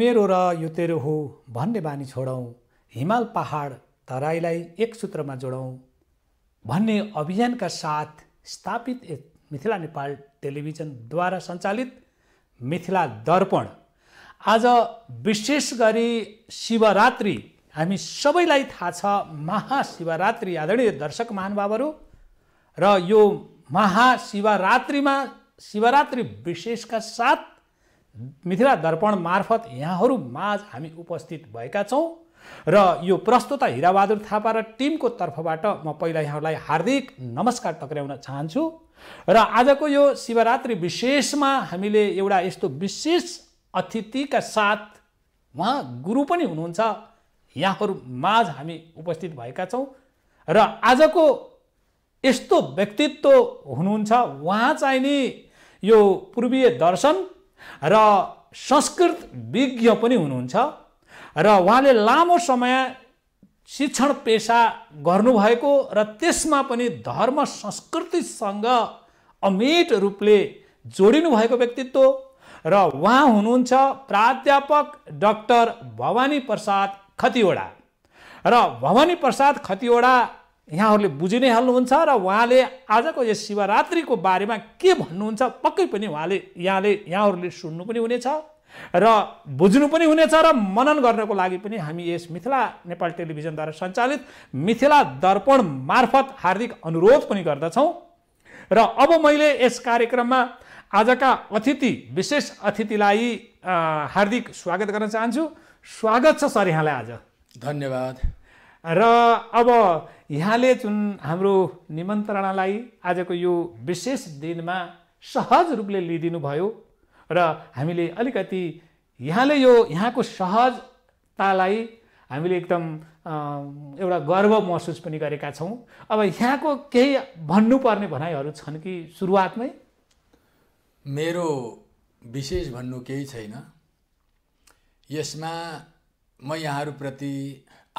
मेरो र यो तेरो हो भन्ने बानी छोडौँ हिमाल पहाड तराईलाई एक सूत्रमा जोडौँ भन्ने अभियानका साथ स्थापित एक मिथिला नेपाल टेलिभिजनद्वारा सञ्चालित मिथिला दर्पण आज विशेष गरी शिवरात्रि हामी सबैलाई थाहा छ महाशिवरात्रि आदरणीय दर्शक महानुभावहरू र यो महाशिवरात्रिमा शिवरात्रि विशेषका साथ मिथिला दर्पण मार्फत यहाँहरू माझ हामी उपस्थित भएका छौँ र यो प्रस्तुत हिराबहादुर थापा र टिमको तर्फबाट म पहिला यहाँहरूलाई हार्दिक नमस्कार टक्राउन चाहन्छु र आजको यो शिवरात्रि विशेषमा हामीले एउटा यस्तो विशेष अतिथिका साथ उहाँ गुरु पनि हुनुहुन्छ यहाँहरू माझ हामी उपस्थित भएका छौँ र आजको यस्तो व्यक्तित्व हुनुहुन्छ उहाँ चाहिँ नि यो पूर्वीय दर्शन र संस्कृत विज्ञ पनि हुनुहुन्छ र उहाँले लामो समय शिक्षण पेसा गर्नुभएको र त्यसमा पनि धर्म संस्कृतिसँग अमेट रूपले जोडिनु भएको व्यक्तित्व र उहाँ हुनुहुन्छ प्राध्यापक डक्टर भवानी प्रसाद खतिवडा र भवानी प्रसाद खतिवडा यहाँहरूले बुझि नै हाल्नुहुन्छ र उहाँले आजको यस शिवरात्रिको बारेमा के भन्नुहुन्छ पक्कै पनि उहाँले यहाँले यहाँहरूले सुन्नु पनि हुनेछ र बुझ्नु पनि हुनेछ र मनन गर्नको लागि पनि हामी यस मिथिला नेपाल टेलिभिजनद्वारा सञ्चालित मिथिला दर्पण मार्फत हार्दिक अनुरोध पनि गर्दछौँ र अब मैले यस कार्यक्रममा आजका अतिथि विशेष अतिथिलाई हार्दिक स्वागत गर्न चाहन्छु स्वागत छ सर यहाँलाई आज धन्यवाद र अब यहाँले जुन हाम्रो निमन्त्रणालाई आजको यो विशेष दिनमा सहज रूपले लिइदिनुभयो र हामीले अलिकति यहाँले यो यहाँको सहजतालाई हामीले एकदम एउटा गर्व महसुस पनि गरेका छौँ अब यहाँको केही भन्नुपर्ने भनाइहरू छन् कि सुरुवातमै मेरो विशेष भन्नु केही छैन यसमा म यहाँहरूप्रति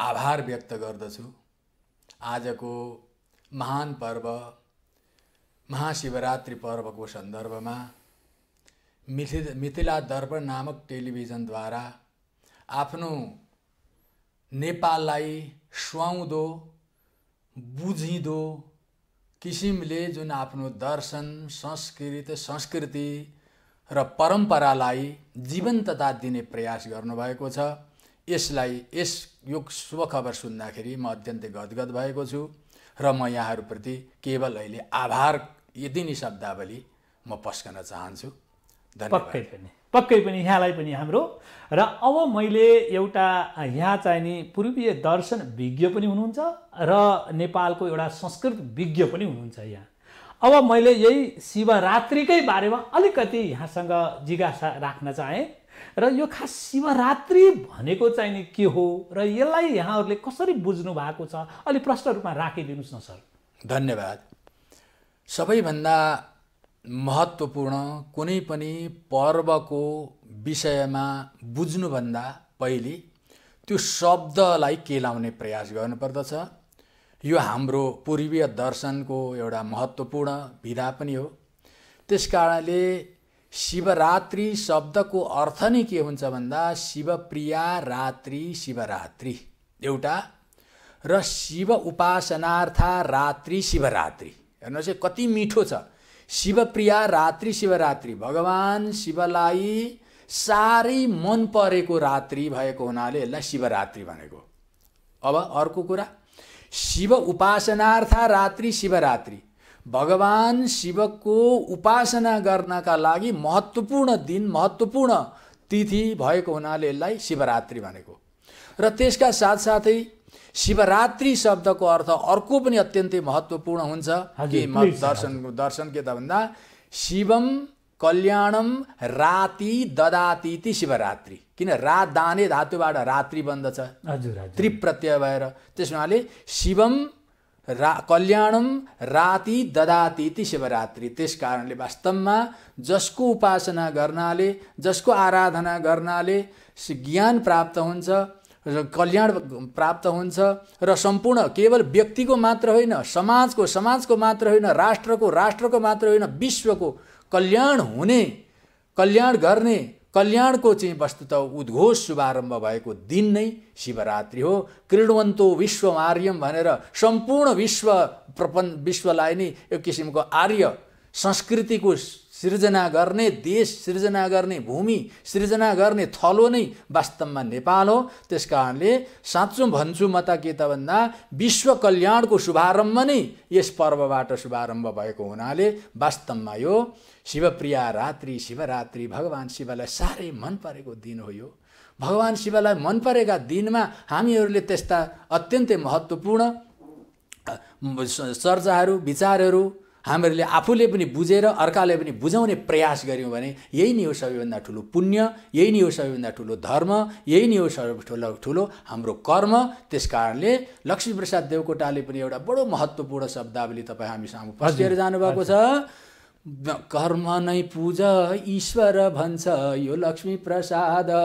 आभार व्यक्त गर्दछु आजको महान पर्व महाशिवरात्रि पर्वको सन्दर्भमा मिथि मिथिला दर्पण नामक टेलिभिजनद्वारा आफ्नो नेपाललाई सुहाउँदो बुझिँदो किसिमले जुन आफ्नो दर्शन संस्कृत संस्कृति र परम्परालाई जीवन्तता दिने प्रयास गर्नुभएको छ यसलाई यस यो शुभ खबर सुन्दाखेरि म अत्यन्तै गदगद भएको छु र म यहाँहरूप्रति केवल अहिले आभार यदि नि शब्दावली म पस्कन चाहन्छु पक्कै पनि पक्कै पनि यहाँलाई पनि हाम्रो र अब मैले एउटा यहाँ चाहिने पूर्वीय दर्शन विज्ञ पनि हुनुहुन्छ र नेपालको एउटा संस्कृत विज्ञ पनि हुनुहुन्छ यहाँ अब मैले यही शिवरात्रिकै बारेमा अलिकति यहाँसँग जिज्ञासा राख्न चाहेँ र यो खास शिवरात्रि भनेको चाहिँ नि के हो र यसलाई यहाँहरूले कसरी बुझ्नु भएको छ अलिक प्रश्न रूपमा राखिदिनुहोस् न सर धन्यवाद सबैभन्दा महत्त्वपूर्ण कुनै पनि पर्वको विषयमा बुझ्नुभन्दा पहिले त्यो शब्दलाई के लाउने प्रयास गर्नुपर्दछ यो हाम्रो पूर्वीय दर्शनको एउटा महत्त्वपूर्ण विधा पनि हो त्यस कारणले शिवरात्रि शब्दको अर्थ नै के हुन्छ भन्दा शिवप्रिया रात्रि शिवरात्रि एउटा र शिव उपासनार्थ रात्रि शिवरात्रि हेर्नुहोस् है कति मिठो छ शिवप्रिया रात्रि शिवरात्रि भगवान् शिवलाई साह्रै मन परेको रात्रि भएको हुनाले यसलाई शिवरात्रि भनेको अब अर्को कुरा शिव उपासनार्थ रात्रि शिवरात्रि भगवान् शिवको उपासना गर्नका लागि महत्त्वपूर्ण दिन महत्त्वपूर्ण तिथि भएको हुनाले यसलाई शिवरात्रि भनेको र त्यसका साथसाथै शिवरात्रि शब्दको अर्थ अर्को पनि अत्यन्तै महत्त्वपूर्ण हुन्छ के दर्शन दर्शन के त भन्दा शिवम कल्याणम राति ददाति शिवरात्रि किन रात दाने धातुबाट रात्रि बन्दछ त्रिप्रत्यय भएर त्यस हुनाले शिवम रा कल्याणम राति ददाति ती शिवरात्रि त्यस कारणले वास्तवमा जसको उपासना गर्नाले जसको आराधना गर्नाले ज्ञान प्राप्त हुन्छ र कल्याण प्राप्त हुन्छ र सम्पूर्ण केवल व्यक्तिको मात्र होइन समाजको समाजको मात्र होइन राष्ट्रको राष्ट्रको मात्र होइन विश्वको कल्याण हुने कल्याण गर्ने कल्याणको चाहिँ वस्तुत उद्घोष शुभारम्भ भएको दिन नै शिवरात्रि हो क्रिडवन्तो विश्व आर्यम भनेर सम्पूर्ण विश्व प्रपन् विश्वलाई नै एक किसिमको आर्य संस्कृतिको सिर्जना गर्ने देश सिर्जना गर्ने भूमि सिर्जना गर्ने थलो नै वास्तवमा नेपाल हो त्यस कारणले साँचो भन्छु म त के त भन्दा विश्व कल्याणको शुभारम्भ नै यस पर्वबाट शुभारम्भ भएको हुनाले वास्तवमा यो शिवप्रिया रात्रि शिवरात्रि भगवान् शिवलाई साह्रै मन परेको दिन हो यो भगवान् शिवलाई मन परेका दिनमा हामीहरूले त्यस्ता अत्यन्तै महत्त्वपूर्ण चर्चाहरू विचारहरू हामीहरूले आफूले पनि बुझेर अर्काले पनि बुझाउने प्रयास गऱ्यौँ भने यही नै हो सबैभन्दा ठुलो पुण्य यही नै हो सबैभन्दा ठुलो धर्म यही नै हो सबै ठुलो ठुलो हाम्रो कर्म त्यस कारणले लक्ष्मीप्रसाद देवकोटाले पनि एउटा बडो महत्त्वपूर्ण शब्दावली तपाईँ हामी सामु जानुभएको छ कर्म नै पूज ईश्वर भन्छ यो लक्ष्मी प्रसाद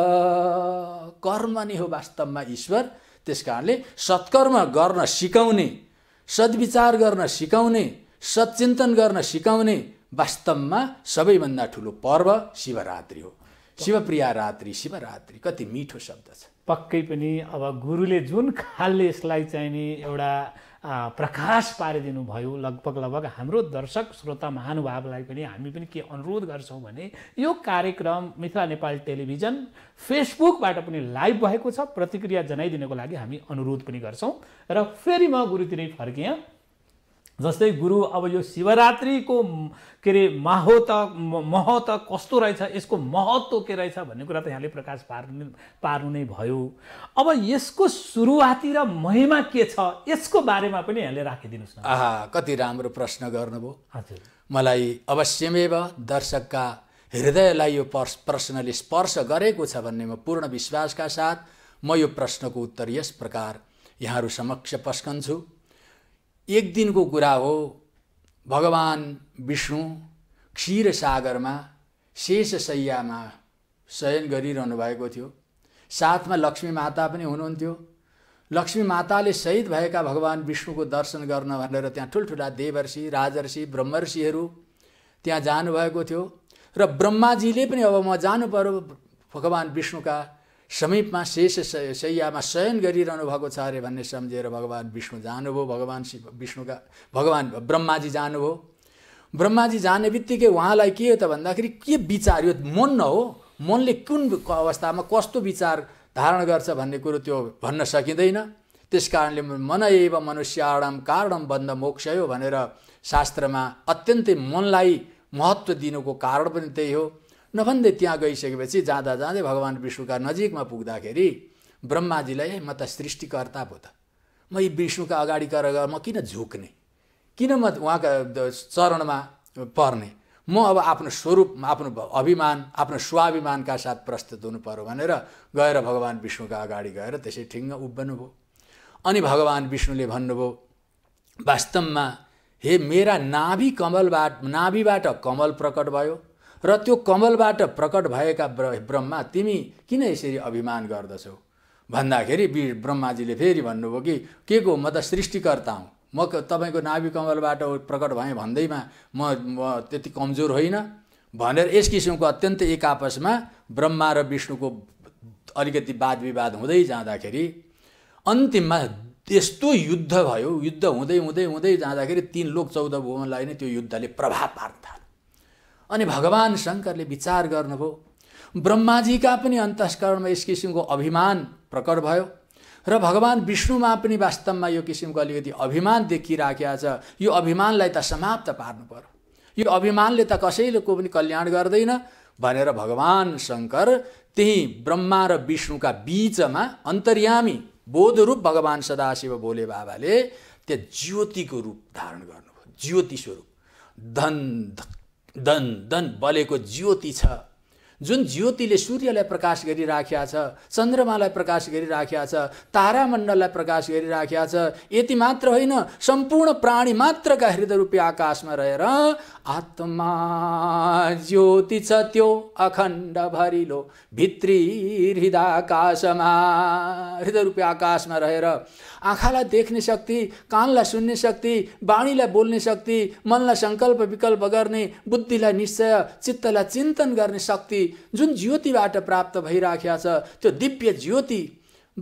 कर्म नै हो वास्तवमा ईश्वर त्यस कारणले सत्कर्म गर्न सिकाउने सद्विचार गर्न सिकाउने सचिन्तन गर्न सिकाउने वास्तवमा सबैभन्दा ठुलो पर्व शिवरात्रि हो शिवप्रिया रात्रि शिवरात्रि कति मिठो शब्द छ पक्कै पनि अब गुरुले जुन खालले यसलाई चाहिँ नि एउटा प्रकाश पारिदिनु भयो लगभग लगभग हाम्रो दर्शक श्रोता महानुभावलाई पनि हामी पनि के अनुरोध गर्छौँ भने यो कार्यक्रम मिथिला नेपाल टेलिभिजन फेसबुकबाट पनि लाइभ भएको छ प्रतिक्रिया जनाइदिनको लागि हामी अनुरोध पनि गर्छौँ र फेरि म गुरुतिरै फर्किएँ जस्तै गुरु अब यो शिवरात्रिको के अरे माहो त मह त कस्तो रहेछ यसको महत्त्व के रहेछ भन्ने कुरा त यहाँले प्रकाश पार्नु पार्नु नै भयो अब यसको सुरुवाती र महिमा के छ यसको बारेमा पनि यहाँले राखिदिनुहोस् न आहा कति राम्रो प्रश्न गर्नुभयो हजुर मलाई अवश्यमेव दर्शकका हृदयलाई यो प्रश्नले स्पर्श गरेको छ भन्ने म पूर्ण विश्वासका साथ म यो प्रश्नको उत्तर यस प्रकार यहाँहरू समक्ष पस्कन्छु एक दिनको कुरा हो भगवान् विष्णु क्षीर क्षीरसागरमा शेषशैयामा शयन गरिरहनु भएको थियो साथमा लक्ष्मी माता पनि हुनुहुन्थ्यो लक्ष्मी माताले शहीद भएका भगवान् विष्णुको दर्शन गर्न भनेर त्यहाँ ठुल्ठुला देवर्षि राजर्षि ब्रह्मर्षिहरू त्यहाँ जानुभएको थियो र ब्रह्माजीले पनि अब म जानु पर्यो भगवान् विष्णुका समीपमा शेष शैयामा शयन गरिरहनु भएको छ अरे भन्ने सम्झेर भगवान् विष्णु जानुभयो भगवान् शिव विष्णुका भगवान् ब्रह्माजी जानुभयो ब्रह्माजी जाने बित्तिकै उहाँलाई के हो त भन्दाखेरि के विचार यो मन न हो मनले कुन अवस्थामा कस्तो विचार धारण गर्छ भन्ने कुरो त्यो भन्न सकिँदैन त्यस कारणले मन एव मनुष्याडम कारणम बन्द मोक्ष हो भनेर शास्त्रमा अत्यन्तै मनलाई महत्त्व दिनुको कारण पनि त्यही हो नभन्दै त्यहाँ गइसकेपछि जाँदा जाँदै भगवान् विष्णुका नजिकमा पुग्दाखेरि ब्रह्माजीलाई म त सृष्टिकर्ता पो त म यी विष्णुका अगाडि गरेर म किन झुक्ने किन म उहाँका चरणमा पर्ने म अब आफ्नो स्वरूप आफ्नो अभिमान आफ्नो स्वाभिमानका साथ प्रस्तुत हुनु पऱ्यो भनेर गएर भगवान् विष्णुका अगाडि गएर त्यसै ठिङ्ग भयो अनि भगवान् विष्णुले भन्नुभयो वास्तवमा हे मेरा नाभि कमलबाट नाभिबाट कमल प्रकट भयो र त्यो कमलबाट प्रकट भएका ब्रह्मा तिमी किन यसरी अभिमान गर्दछौ भन्दाखेरि वीर ब्रह्माजीले फेरि भन्नुभयो कि के को म त सृष्टिकर्ता हुँ म तपाईँको नाभि कमलबाट प्रकट भएँ भन्दैमा म त्यति कमजोर होइन भनेर यस किसिमको अत्यन्त एक आपसमा ब्रह्मा र विष्णुको अलिकति वाद विवाद हुँदै जाँदाखेरि अन्तिममा त्यस्तो युद्ध भयो युद्ध हुँदै हुँदै हुँदै जाँदाखेरि तिन लोक चौध भुवनलाई नै त्यो युद्धले प्रभाव पार्न थाल्यो अनि भगवान् शङ्करले विचार गर्नुभयो ब्रह्माजीका पनि अन्तस्करणमा यस किसिमको अभिमान प्रकट भयो र भगवान् विष्णुमा पनि वास्तवमा यो किसिमको अलिकति अभिमान देखिराखेका छ यो अभिमानलाई त समाप्त पार्नु पर्यो यो अभिमानले त को पनि कल्याण गर्दैन भनेर भगवान् शङ्कर त्यही ब्रह्मा र विष्णुका बिचमा अन्तर्यामी बोधरूप भगवान् सदाशिव भोले बाबाले त्यहाँ ज्योतिको रूप धारण गर्नुभयो ज्योति स्वरूप धन दन दन बलेको ज्योति छ जुन ज्योतिले सूर्यलाई प्रकाश गरिराखेका छ चन्द्रमालाई प्रकाश गरिराखेका छ तारामण्डललाई प्रकाश गरिराखेका छ यति मात्र होइन सम्पूर्ण प्राणी मात्रका हृदय रूपी आकाशमा रहेर आत्मा ज्योति छ त्यो अखण्ड भरिलो भित्री हृदय आकाशमा हृदय रूपी आकाशमा रहेर आँखालाई देख्ने शक्ति कानलाई सुन्ने शक्ति वाणीलाई बोल्ने शक्ति मनलाई सङ्कल्प विकल्प गर्ने बुद्धिलाई निश्चय चित्तलाई चिन्तन गर्ने शक्ति जुन ज्योतिबाट प्राप्त भइराखेको छ त्यो दिव्य ज्योति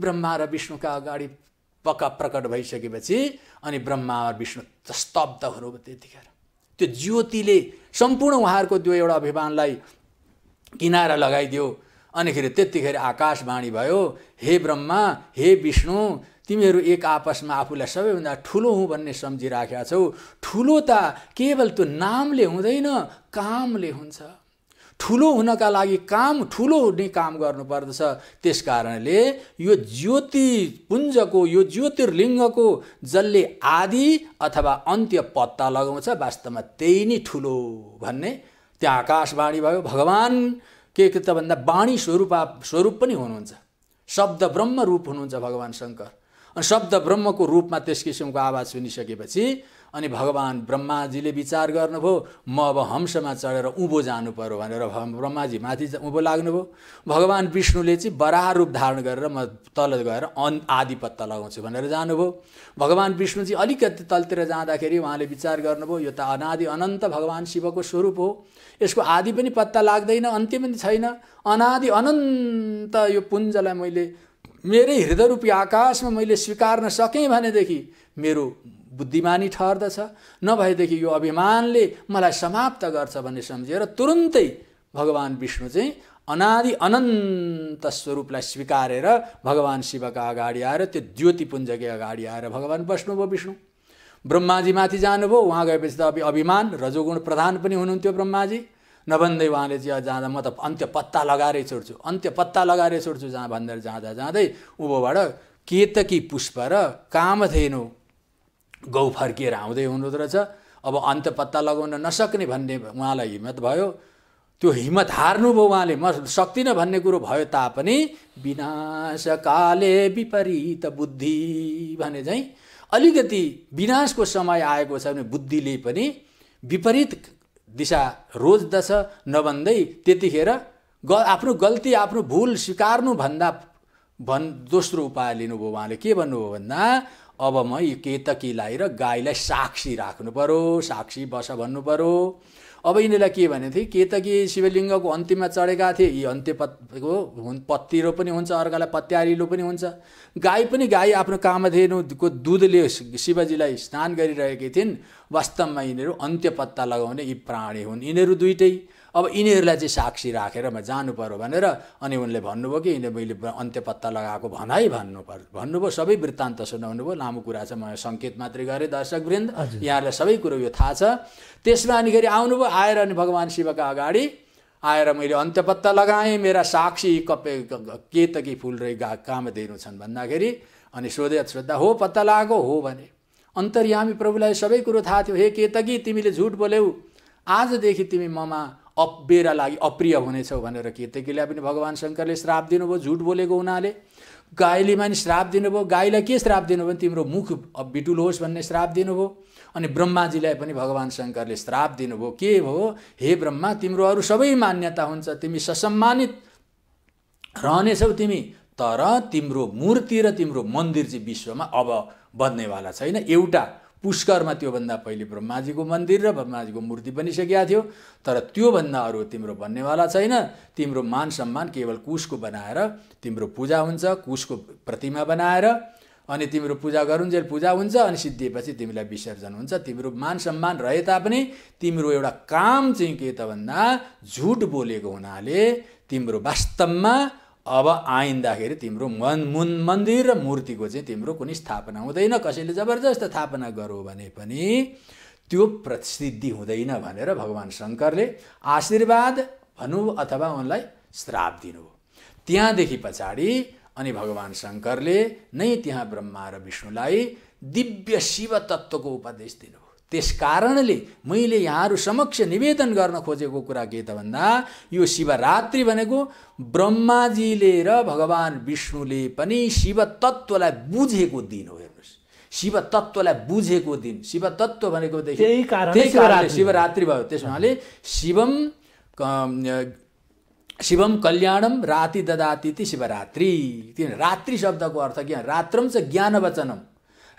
ब्रह्मा र विष्णुका अगाडि पक्का प्रकट भइसकेपछि अनि ब्रह्मा र विष्णु स्तब्ध हुनु त्यतिखेर त्यो ज्योतिले सम्पूर्ण उहाँहरूको त्यो एउटा अभिमानलाई किनारा लगाइदियो अनिखेरि त्यतिखेर आकाशवाणी भयो हे ब्रह्मा हे विष्णु तिमीहरू एक आपसमा आफूलाई सबैभन्दा ठुलो हुँ भन्ने सम्झिराखेका छौ ठुलो त केवल त्यो नामले हुँदैन कामले हुन्छ ठुलो हुनका लागि काम ठुलो हुने काम गर्नुपर्दछ त्यस कारणले यो ज्योति पुञ्जको यो ज्योतिर्लिङ्गको जसले आदि अथवा अन्त्य पत्ता लगाउँछ वास्तवमा त्यही नै ठुलो भन्ने त्यहाँ आकाशवाणी भयो भगवान् के के त भन्दा वाणी स्वरूप स्वरूप पनि हुनुहुन्छ शब्द ब्रह्म रूप हुनुहुन्छ भगवान् शङ्कर अनि शब्द ब्रह्मको रूपमा त्यस किसिमको आवाज सुनिसकेपछि अनि भगवान् ब्रह्माजीले विचार गर्नुभयो म अब हंसमा चढेर उँभो जानु पऱ्यो भनेर ब्रह्माजी माथि उँभो लाग्नुभयो भगवान् विष्णुले चाहिँ बरा रूप धारण गरेर म तल गएर अन् आदि पत्ता लगाउँछु भनेर जानुभयो भगवान् विष्णुजी अलिकति तलतिर जाँदाखेरि उहाँले विचार गर्नुभयो यो त अनादि अनन्त भगवान् शिवको स्वरूप हो यसको आदि पनि पत्ता लाग्दैन अन्त्य पनि छैन अनादि अनन्त यो पुञ्जलाई मैले मेरै हृदयरूपी आकाशमा मैले स्वीकार्न सकेँ भनेदेखि मेरो बुद्धिमानी ठहर्दछ नभएदेखि यो अभिमानले मलाई समाप्त गर्छ भन्ने सम्झेर तुरुन्तै भगवान् विष्णु चाहिँ अनादि अनन्त स्वरूपलाई स्वीकारेर भगवान् शिवका अगाडि आएर त्यो ज्योतिपुञ्जकै अगाडि आएर भगवान् बस्नुभयो विष्णु ब्रह्माजीमाथि जानुभयो उहाँ गएपछि त अब अभिमान रजोगुण प्रधान पनि हुनुहुन्थ्यो ब्रह्माजी नभन्दै उहाँले चाहिँ जाँदा म त अन्त्य पत्ता लगाएरै छोड्छु अन्त्य पत्ता लगाएरै छोड्छु जहाँ भन्दै जाँदा जाँदै उँभोबाट केतकी पुष्प र कामधेनु गौ फर्किएर आउँदै हुनुहुँदो रहेछ अब अन्त पत्ता लगाउन नसक्ने भन्ने उहाँलाई हिम्मत भयो त्यो हिम्मत हार्नुभयो उहाँले म सक्दिनँ भन्ने कुरो भयो तापनि विनाशकाले विपरीत बुद्धि भने चाहिँ अलिकति विनाशको समय आएको छ भने बुद्धिले पनि विपरीत दिशा रोज्दछ नभन्दै त्यतिखेर ग आफ्नो गल्ती आफ्नो भुल स्वीकार्नुभन्दा भन् दोस्रो उपाय लिनुभयो उहाँले के भन्नुभयो भन्दा अब म यो केतकीलाई र गाईलाई साक्षी राख्नु पऱ्यो साक्षी बस भन्नु पऱ्यो अब यिनीहरूलाई के भनेको थिएँ केतकी शिवलिङ्गको अन्तिममा चढेका थिए यी अन्त्य हुन् पत्तिरो पनि हुन्छ अर्कालाई पत्यारिलो पनि हुन्छ गाई पनि गाई आफ्नो कामधेनुको दुधले शिवजीलाई स्नान गरिरहेकी थिइन् वास्तवमा यिनीहरू अन्त्यपत्ता लगाउने यी प्राणी हुन् यिनीहरू दुइटै अब यिनीहरूलाई चाहिँ साक्षी राखेर म जानु पर्यो भनेर अनि उनले भन्नुभयो कि यिनीहरू मैले अन्त्यपत्ता पत्ता लगाएको भनाइ भन्नु पर्यो भन्नुभयो सबै वृत्तान्त सुनाउनु भयो लामो कुरा छ म सङ्केत मात्रै गरेँ दर्शक वृन्द यहाँहरूलाई सबै कुरो यो थाहा छ त्यसमा अनिखेरि आउनुभयो आएर अनि भगवान् शिवका अगाडि आएर मैले अन्त्यपत्ता लगाएँ मेरा साक्षी कपे केतकी फुल रही गा काम कामधेनु छन् भन्दाखेरि अनि सोधे सोद्धा हो पत्ता लगाएको हो भने अन्तर्यामी प्रभुलाई सबै कुरो थाहा थियो हे केतकी तिमीले झुट बोल्यौ आजदेखि तिमी ममा अप्बेरा लागि अप्रिय हुनेछौ भनेर के केतकीलाई पनि भगवान् शङ्करले श्राप दिनुभयो झुट बोलेको हुनाले गाईले मानि श्राप दिनुभयो गाईलाई के श्राप दिनुभयो भने तिम्रो मुख बिटुल होस् भन्ने श्राप दिनुभयो अनि ब्रह्माजीलाई पनि भगवान् शङ्करले श्राप दिनुभयो के भयो हे ब्रह्मा तिम्रो अरू सबै मान्यता हुन्छ तिमी ससम्मानित रहनेछौ तिमी तर तिम्रो मूर्ति र तिम्रो मन्दिर चाहिँ विश्वमा अब बन्नेवाला छैन एउटा पुष्करमा त्योभन्दा पहिले ब्रह्माजीको मन्दिर र ब्रह्माजीको मूर्ति पनि सकिएको थियो तर त्योभन्दा अरू तिम्रो भन्नेवाला छैन तिम्रो मान सम्मान केवल कुशको बनाएर तिम्रो पूजा हुन्छ कुशको प्रतिमा बनाएर अनि तिम्रो पूजा गरुन्जेल पूजा हुन्छ अनि सिद्धिएपछि तिमीलाई विसर्जन हुन्छ तिम्रो मान सम्मान रहे तापनि तिम्रो एउटा काम चाहिँ के त भन्दा झुट बोलेको हुनाले तिम्रो वास्तवमा अब आइन्दाखेरि तिम्रो मन मुन मन्दिर र मूर्तिको चाहिँ तिम्रो कुनै स्थापना हुँदैन कसैले जबरजस्त स्थापना गरौ भने पनि त्यो प्रसिद्धि हुँदैन भनेर भगवान् शङ्करले आशीर्वाद भनौँ अथवा उनलाई श्राप दिनुभयो त्यहाँदेखि पछाडि अनि भगवान् शङ्करले नै त्यहाँ ब्रह्मा र विष्णुलाई दिव्य शिव तत्त्वको उपदेश दिनुभयो त्यस कारणले मैले यहाँहरू समक्ष निवेदन गर्न खोजेको कुरा के त भन्दा यो शिवरात्रि भनेको ब्रह्माजीले र भगवान् विष्णुले पनि शिव तत्त्वलाई बुझेको दिन हो हेर्नुहोस् शिव तत्त्वलाई बुझेको दिन शिव तत्त्व भनेको त्यही कारण शिवरात्रि भयो त्यस हुनाले शिवम शिवम कल्याणम राति ददाति शिवरात्रि किन रात्रि शब्दको अर्थ ज्ञान रात्रम छ ज्ञान वचनम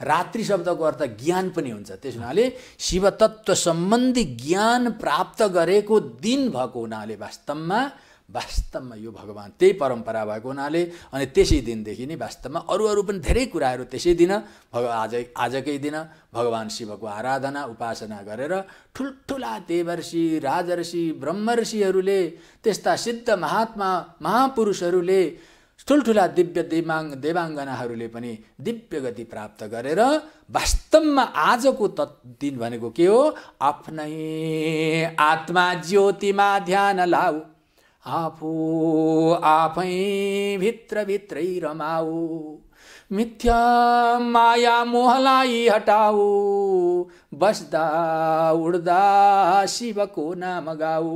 रात्रि शब्दको अर्थ ज्ञान पनि हुन्छ त्यस हुनाले शिवतत्त्व सम्बन्धी ज्ञान प्राप्त गरेको दिन भएको हुनाले वास्तवमा वास्तवमा यो भगवान् त्यही परम्परा भएको हुनाले अनि त्यसै दिनदेखि नै वास्तवमा अरू अरू पनि धेरै कुराहरू त्यसै दिन भग आज आजकै दिन भगवान् शिवको आराधना उपासना गरेर ठुल्ठुला देवर्षि राजर्षि ब्रह्मर्षिहरूले त्यस्ता सिद्ध महात्मा महापुरुषहरूले ठुल्ठुला दिव्य देवाङ देवाङ्गनाहरूले पनि दिव्य गति प्राप्त गरेर वास्तवमा आजको त दिन भनेको के हो आफ्नै आत्मा ज्योतिमा ध्यान लाऊ आफू आफै भित्रभित्रै रमाऊ मिथ्या माया मोहलाई हटाऊ बस्दा उड्दा शिवको नाम गाऊ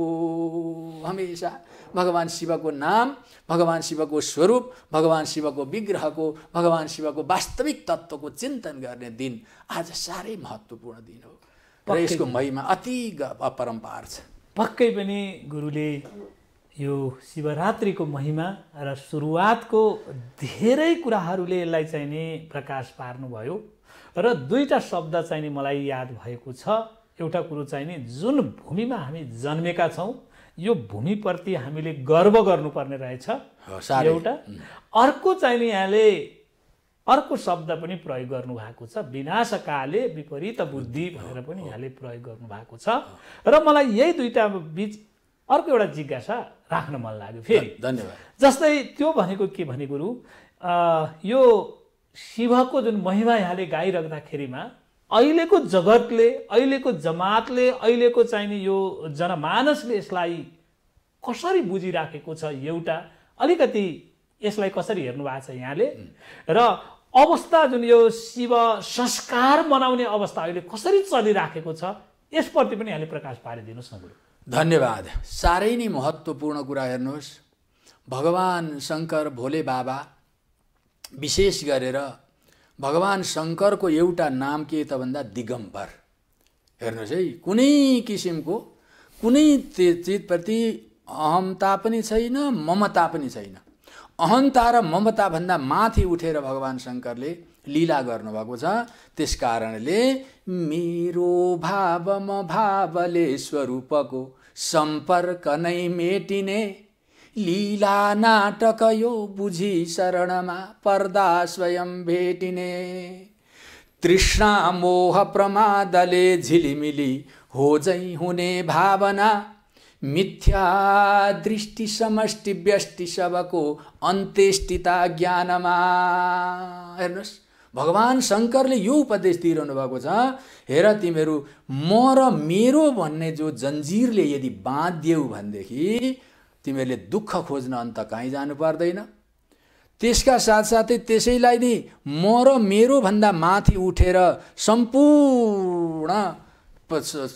हमेसा भगवान् शिवको नाम भगवान् शिवको स्वरूप भगवान् शिवको विग्रहको भगवान् शिवको वास्तविक तत्त्वको चिन्तन गर्ने दिन आज साह्रै महत्त्वपूर्ण दिन हो र यसको महिमा अति अपरम्पार छ पक्कै पनि गुरुले यो शिवरात्रिको महिमा र सुरुवातको धेरै कुराहरूले यसलाई चाहिँ नि प्रकाश पार्नुभयो र दुईवटा शब्द चाहिँ नि मलाई याद भएको छ एउटा कुरो चाहिँ नि जुन भूमिमा हामी जन्मेका छौँ यो भूमिप्रति हामीले गर्व गर्नुपर्ने रहेछ एउटा अर्को चाहिँ यहाँले अर्को शब्द पनि प्रयोग गर्नुभएको छ विनाशकाले विपरीत बुद्धि भनेर पनि यहाँले प्रयोग गर्नुभएको छ र मलाई यही दुईवटा बिच अर्को एउटा जिज्ञासा राख्न मन लाग्यो फेरि धन्यवाद जस्तै त्यो भनेको के भने गुरु यो शिवको जुन महिमा यहाँले गाइराख्दाखेरिमा अहिलेको जगतले अहिलेको जमातले अहिलेको चाहिने यो जनमानसले यसलाई कसरी बुझिराखेको छ एउटा अलिकति यसलाई कसरी हेर्नु भएको छ यहाँले र अवस्था जुन यो शिव संस्कार मनाउने अवस्था अहिले कसरी चलिराखेको छ यसप्रति पनि यहाँले प्रकाश पारिदिनुहोस् न गुरु धन्यवाद साह्रै नै महत्त्वपूर्ण कुरा हेर्नुहोस् भगवान् शङ्कर भोले बाबा विशेष गरेर भगवान् शङ्करको एउटा नाम के त भन्दा दिगम्बर हेर्नुहोस् है कुनै किसिमको कुनै चिजप्रति अहम्ता पनि छैन ममता पनि छैन अहन्ता र ममताभन्दा माथि उठेर भगवान् शङ्करले लीला गर्नुभएको छ त्यस कारणले मेरो भाव म भावले स्वरूपको सम्पर्क नै मेटिने लीला नाटक यो बुझी शरणमा पर्दा स्वयं भेटिने तृष्णा मोह प्रमादले झिलिमिली होजै हुने भावना मिथ्या दृष्टि समष्टि व्यष्टि सबको अन्त्येष्टिता ज्ञानमा हेर्नुहोस् भगवान् शङ्करले यो उपदेश दिइरहनु भएको छ हेर तिमीहरू म र मेरो भन्ने जो जन्जिरले यदि बाँधिदेऊ भनेदेखि तिमीहरूले दुःख खोज्न अन्त कहीँ जानु पर्दैन त्यसका साथसाथै त्यसैलाई नि म र मेरो भन्दा माथि उठेर सम्पूर्ण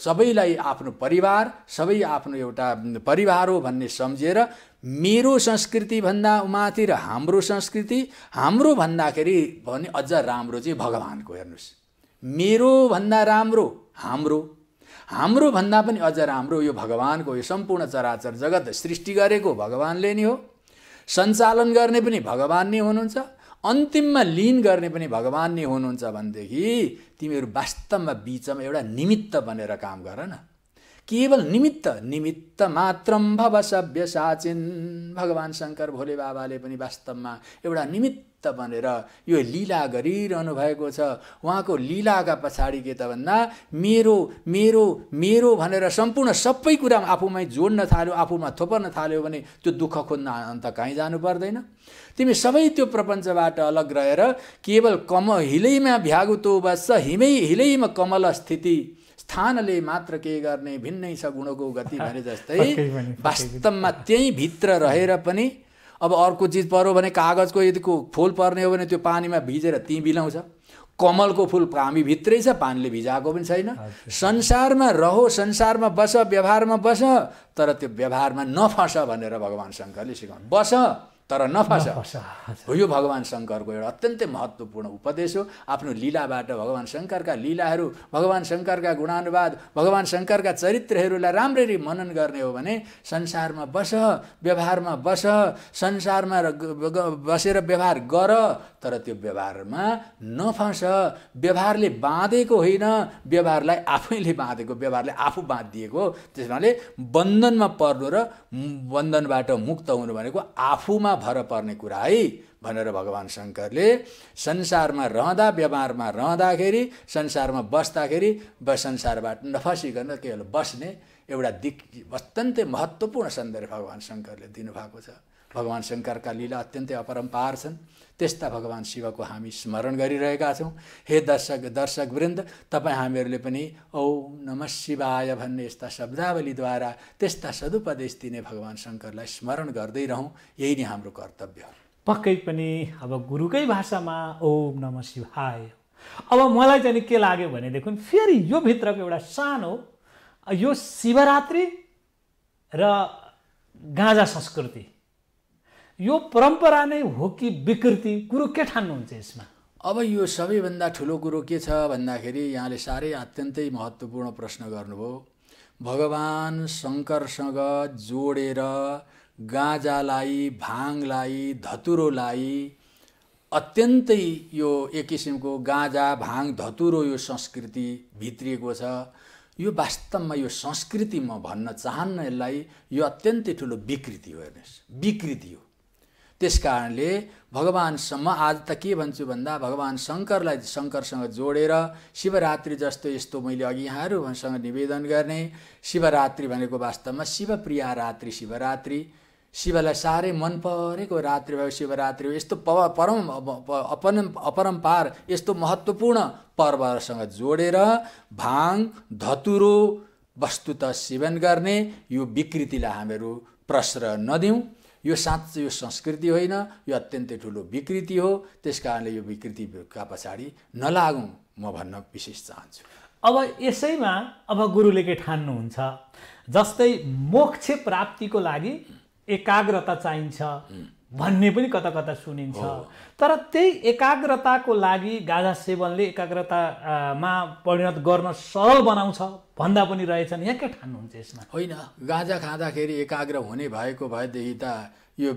सबैलाई आफ्नो परिवार सबै आफ्नो एउटा परिवार हो भन्ने सम्झेर मेरो संस्कृतिभन्दा माथि र हाम्रो संस्कृति हाम्रो भन्दाखेरि भने अझ राम्रो चाहिँ भगवान्को हेर्नुहोस् मेरो भन्दा राम्रो हाम्रो हाम्रो भन्दा पनि अझ राम्रो यो भगवान्को यो सम्पूर्ण चराचर जगत सृष्टि गरेको भगवान्ले नै हो सञ्चालन गर्ने पनि भगवान् नै हुनुहुन्छ अन्तिममा लिन गर्ने पनि भगवान् नै हुनुहुन्छ भनेदेखि तिमीहरू वास्तवमा बिचमा एउटा निमित्त बनेर काम गर न केवल निमित्त निमित्त मात्रम भव सभ्य साचिन भगवान् शङ्कर भोले बाबाले पनि वास्तवमा एउटा निमित्त बनेर यो लीला गरिरहनु भएको छ उहाँको लीलाका पछाडि के त भन्दा मेरो मेरो मेरो भनेर सम्पूर्ण सबै कुरा आफूमै जोड्न थाल्यो आफूमा थोपर्न थाल्यो भने त्यो दुःख खोज्न अन्त कहीँ जानु पर्दैन तिमी सबै त्यो प्रपञ्चबाट अलग रहेर केवल कम हिलैमा भ्यागुतो बस्छ हिमै हिलैमा कमल स्थिति स्थानले मात्र के गर्ने भिन्नै छ गुणको गति भने जस्तै वास्तवमा त्यहीँ भित्र रहेर पनि अब अर्को चिज पर्यो भने कागजको यदि को फुल पर्ने हो भने त्यो पानीमा भिजेर ती बिलाउँछ कमलको फुल हामी भित्रै छ पानीले भिजाएको पनि छैन संसारमा रहो संसारमा बस व्यवहारमा बस तर त्यो व्यवहारमा नफस भनेर भगवान् शङ्करले सिकाउनु बस तर नफास हो यो भगवान् शङ्करको एउटा अत्यन्तै महत्त्वपूर्ण उपदेश हो आफ्नो लीलाबाट भगवान् शङ्करका लीलाहरू भगवान् शङ्करका गुणानुवाद भगवान् शङ्करका चरित्रहरूलाई राम्ररी मनन गर्ने हो भने संसारमा बस व्यवहारमा बस संसारमा बसेर व्यवहार गर तर त्यो व्यवहारमा नफास व्यवहारले बाँधेको होइन व्यवहारलाई आफैले बाँधेको व्यवहारले आफू बाँधिदिएको त्यस बन्धनमा पर्नु र बन्धनबाट मुक्त हुनु भनेको आफूमा भर पर्ने कुरा है भनेर भगवान् शङ्करले संसारमा रहँदा व्यवहारमा रहँदाखेरि संसारमा बस्दाखेरि ब संसारबाट नफसिकन केवल बस्ने एउटा दिक् अत्यन्तै महत्त्वपूर्ण सन्दर्भ भगवान् शङ्करले दिनुभएको छ भगवान् शङ्करका लीला अत्यन्तै अपरम्पार छन् त्यस्ता भगवान् शिवको हामी स्मरण गरिरहेका छौँ हे दर्शक दर्शक वृन्द तपाईँ हामीहरूले पनि औ नम शिवाय भन्ने यस्ता शब्दावलीद्वारा त्यस्ता सदुपदेश दिने भगवान् शङ्करलाई स्मरण गर्दै रहौँ यही नै हाम्रो कर्तव्य हो पक्कै पनि अब गुरुकै भाषामा ओम नम शिवाय अब मलाई चाहिँ के लाग्यो भनेदेखि फेरि यो भित्रको एउटा सानो यो शिवरात्रि र गाँजा संस्कृति यो परम्परा नै हो कि विकृति कुरो के ठान्नुहुन्छ यसमा अब यो सबैभन्दा ठुलो कुरो के छ भन्दाखेरि यहाँले साह्रै अत्यन्तै महत्त्वपूर्ण प्रश्न गर्नुभयो भगवान् शङ्करसँग जोडेर गाँजालाई भाङलाई धतुरोलाई अत्यन्तै यो एक किसिमको गाँजा भाङ धतुरो यो संस्कृति भित्रिएको छ यो वास्तवमा यो संस्कृति म भन्न चाहन्न यसलाई यो अत्यन्तै ठुलो विकृति हो हेर्नुहोस् विकृति हो त्यस कारणले भगवान्सम्म आज त के भन्छु भन्दा भगवान् शङ्करलाई शङ्करसँग जोडेर शिवरात्रि जस्तो यस्तो मैले अघि यहाँहरूसँग निवेदन गर्ने शिवरात्रि भनेको वास्तवमा शिवप्रिया रात्रि शिवरात्रि शिवलाई साह्रै मन परेको रात्रि भयो शिवरात्रि यस्तो पव परम अपन अपरम्पार यस्तो महत्त्वपूर्ण पर्वहरूसँग जोडेर भाङ धतुरो वस्तुत सेवन गर्ने यो विकृतिलाई हामीहरू प्रश्र नदिउँ यो साँच्चै यो संस्कृति होइन यो अत्यन्तै ठुलो विकृति हो त्यस कारणले यो विकृतिका पछाडि नलागौँ म भन्न विशेष चाहन्छु अब यसैमा अब गुरुले के ठान्नुहुन्छ जस्तै मोक्ष प्राप्तिको लागि एकाग्रता चाहिन्छ भन्ने पनि कता कता सुनिन्छ तर त्यही एकाग्रताको लागि गाजा सेवनले एकाग्रतामा परिणत गर्न सरल बनाउँछ भन्दा पनि रहेछन् यहाँ के ठान्नुहुन्छ यसमा होइन गाजा खाँदाखेरि एकाग्र हुने भएको भएदेखि त यो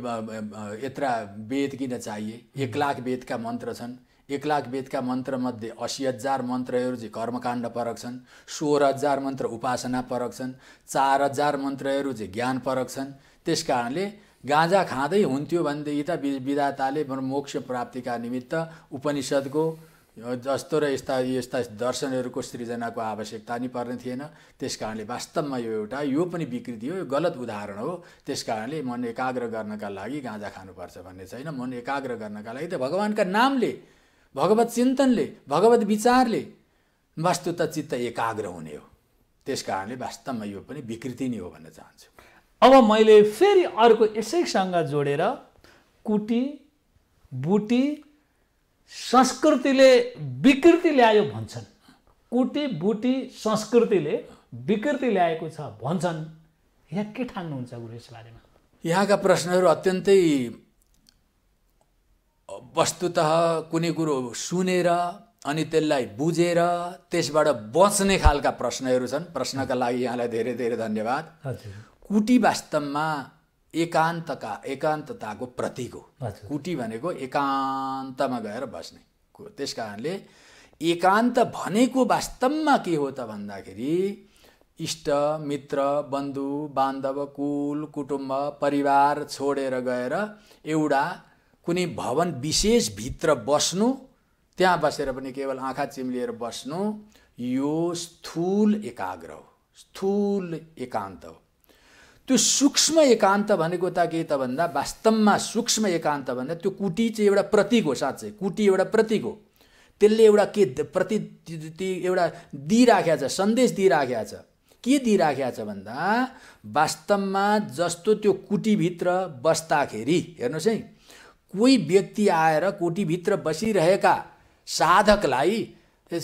यत्र वेद किन चाहिए एक लाख वेदका मन्त्र छन् एक लाख वेदका मन्त्रमध्ये असी हजार मन्त्रहरू चाहिँ कर्मकाण्ड परक छन् सोह्र हजार मन्त्र उपासना परक छन् चार हजार मन्त्रहरू चाहिँ ज्ञान परक छन् त्यस कारणले गाँजा खाँदै हुन्थ्यो भनेदेखि त विधाताले मोक्ष प्राप्तिका निमित्त उपनिषद्को जस्तो र यस्ता यस्ता दर्शनहरूको सृजनाको आवश्यकता नि पर्ने थिएन त्यस कारणले वास्तवमा यो एउटा यो पनि विकृति हो यो गलत उदाहरण हो त्यस कारणले मन एकाग्र गर्नका लागि गाँजा खानुपर्छ भन्ने छैन मन एकाग्र गर्नका लागि त भगवान्का नामले भगवत चिन्तनले भगवत विचारले वास्तुत चित्त एकाग्र हुने हो त्यस कारणले वास्तवमा यो पनि विकृति नै हो भन्न चाहन्छु अब मैले फेरि अर्को यसैसँग जोडेर कुटी बुटी संस्कृतिले विकृति ल्यायो भन्छन् कुटी बुटी संस्कृतिले विकृति ल्याएको छ भन्छन् यहाँ के ठान्नुहुन्छ गुरु यस बारेमा यहाँका प्रश्नहरू अत्यन्तै वस्तुत कुनै कुरो सुनेर अनि त्यसलाई बुझेर त्यसबाट बच्ने खालका प्रश्नहरू छन् प्रश्नका लागि यहाँलाई धेरै धेरै धन्यवाद हजुर कुटी वास्तवमा एकान्तका एकान्तताको प्रतीक हो कुटी भनेको एकान्तमा गएर बस्ने त्यस कारणले एकान्त भनेको वास्तवमा के हो त भन्दाखेरि इष्ट मित्र बन्धु बान्धव कुल कुटुम्ब परिवार छोडेर गएर एउटा कुनै भवन विशेषभित्र बस्नु त्यहाँ बसेर पनि केवल आँखा चिम्लिएर बस्नु यो स्थूल एकाग्र हो स्थूल एकान्त हो त्यो सूक्ष्म एकान्त भनेको त के त भन्दा वास्तवमा सूक्ष्म एकान्त भन्दा त्यो कुटी चाहिँ एउटा प्रतीक हो साँच्चै कुटी एउटा प्रतीक हो त्यसले एउटा के प्रति एउटा दिइराखेको छ सन्देश दिइराखेको छ के दिइराखेको छ भन्दा वास्तवमा जस्तो त्यो कुटीभित्र बस्दाखेरि हेर्नुहोस् है कोही व्यक्ति आएर कुटीभित्र बसिरहेका साधकलाई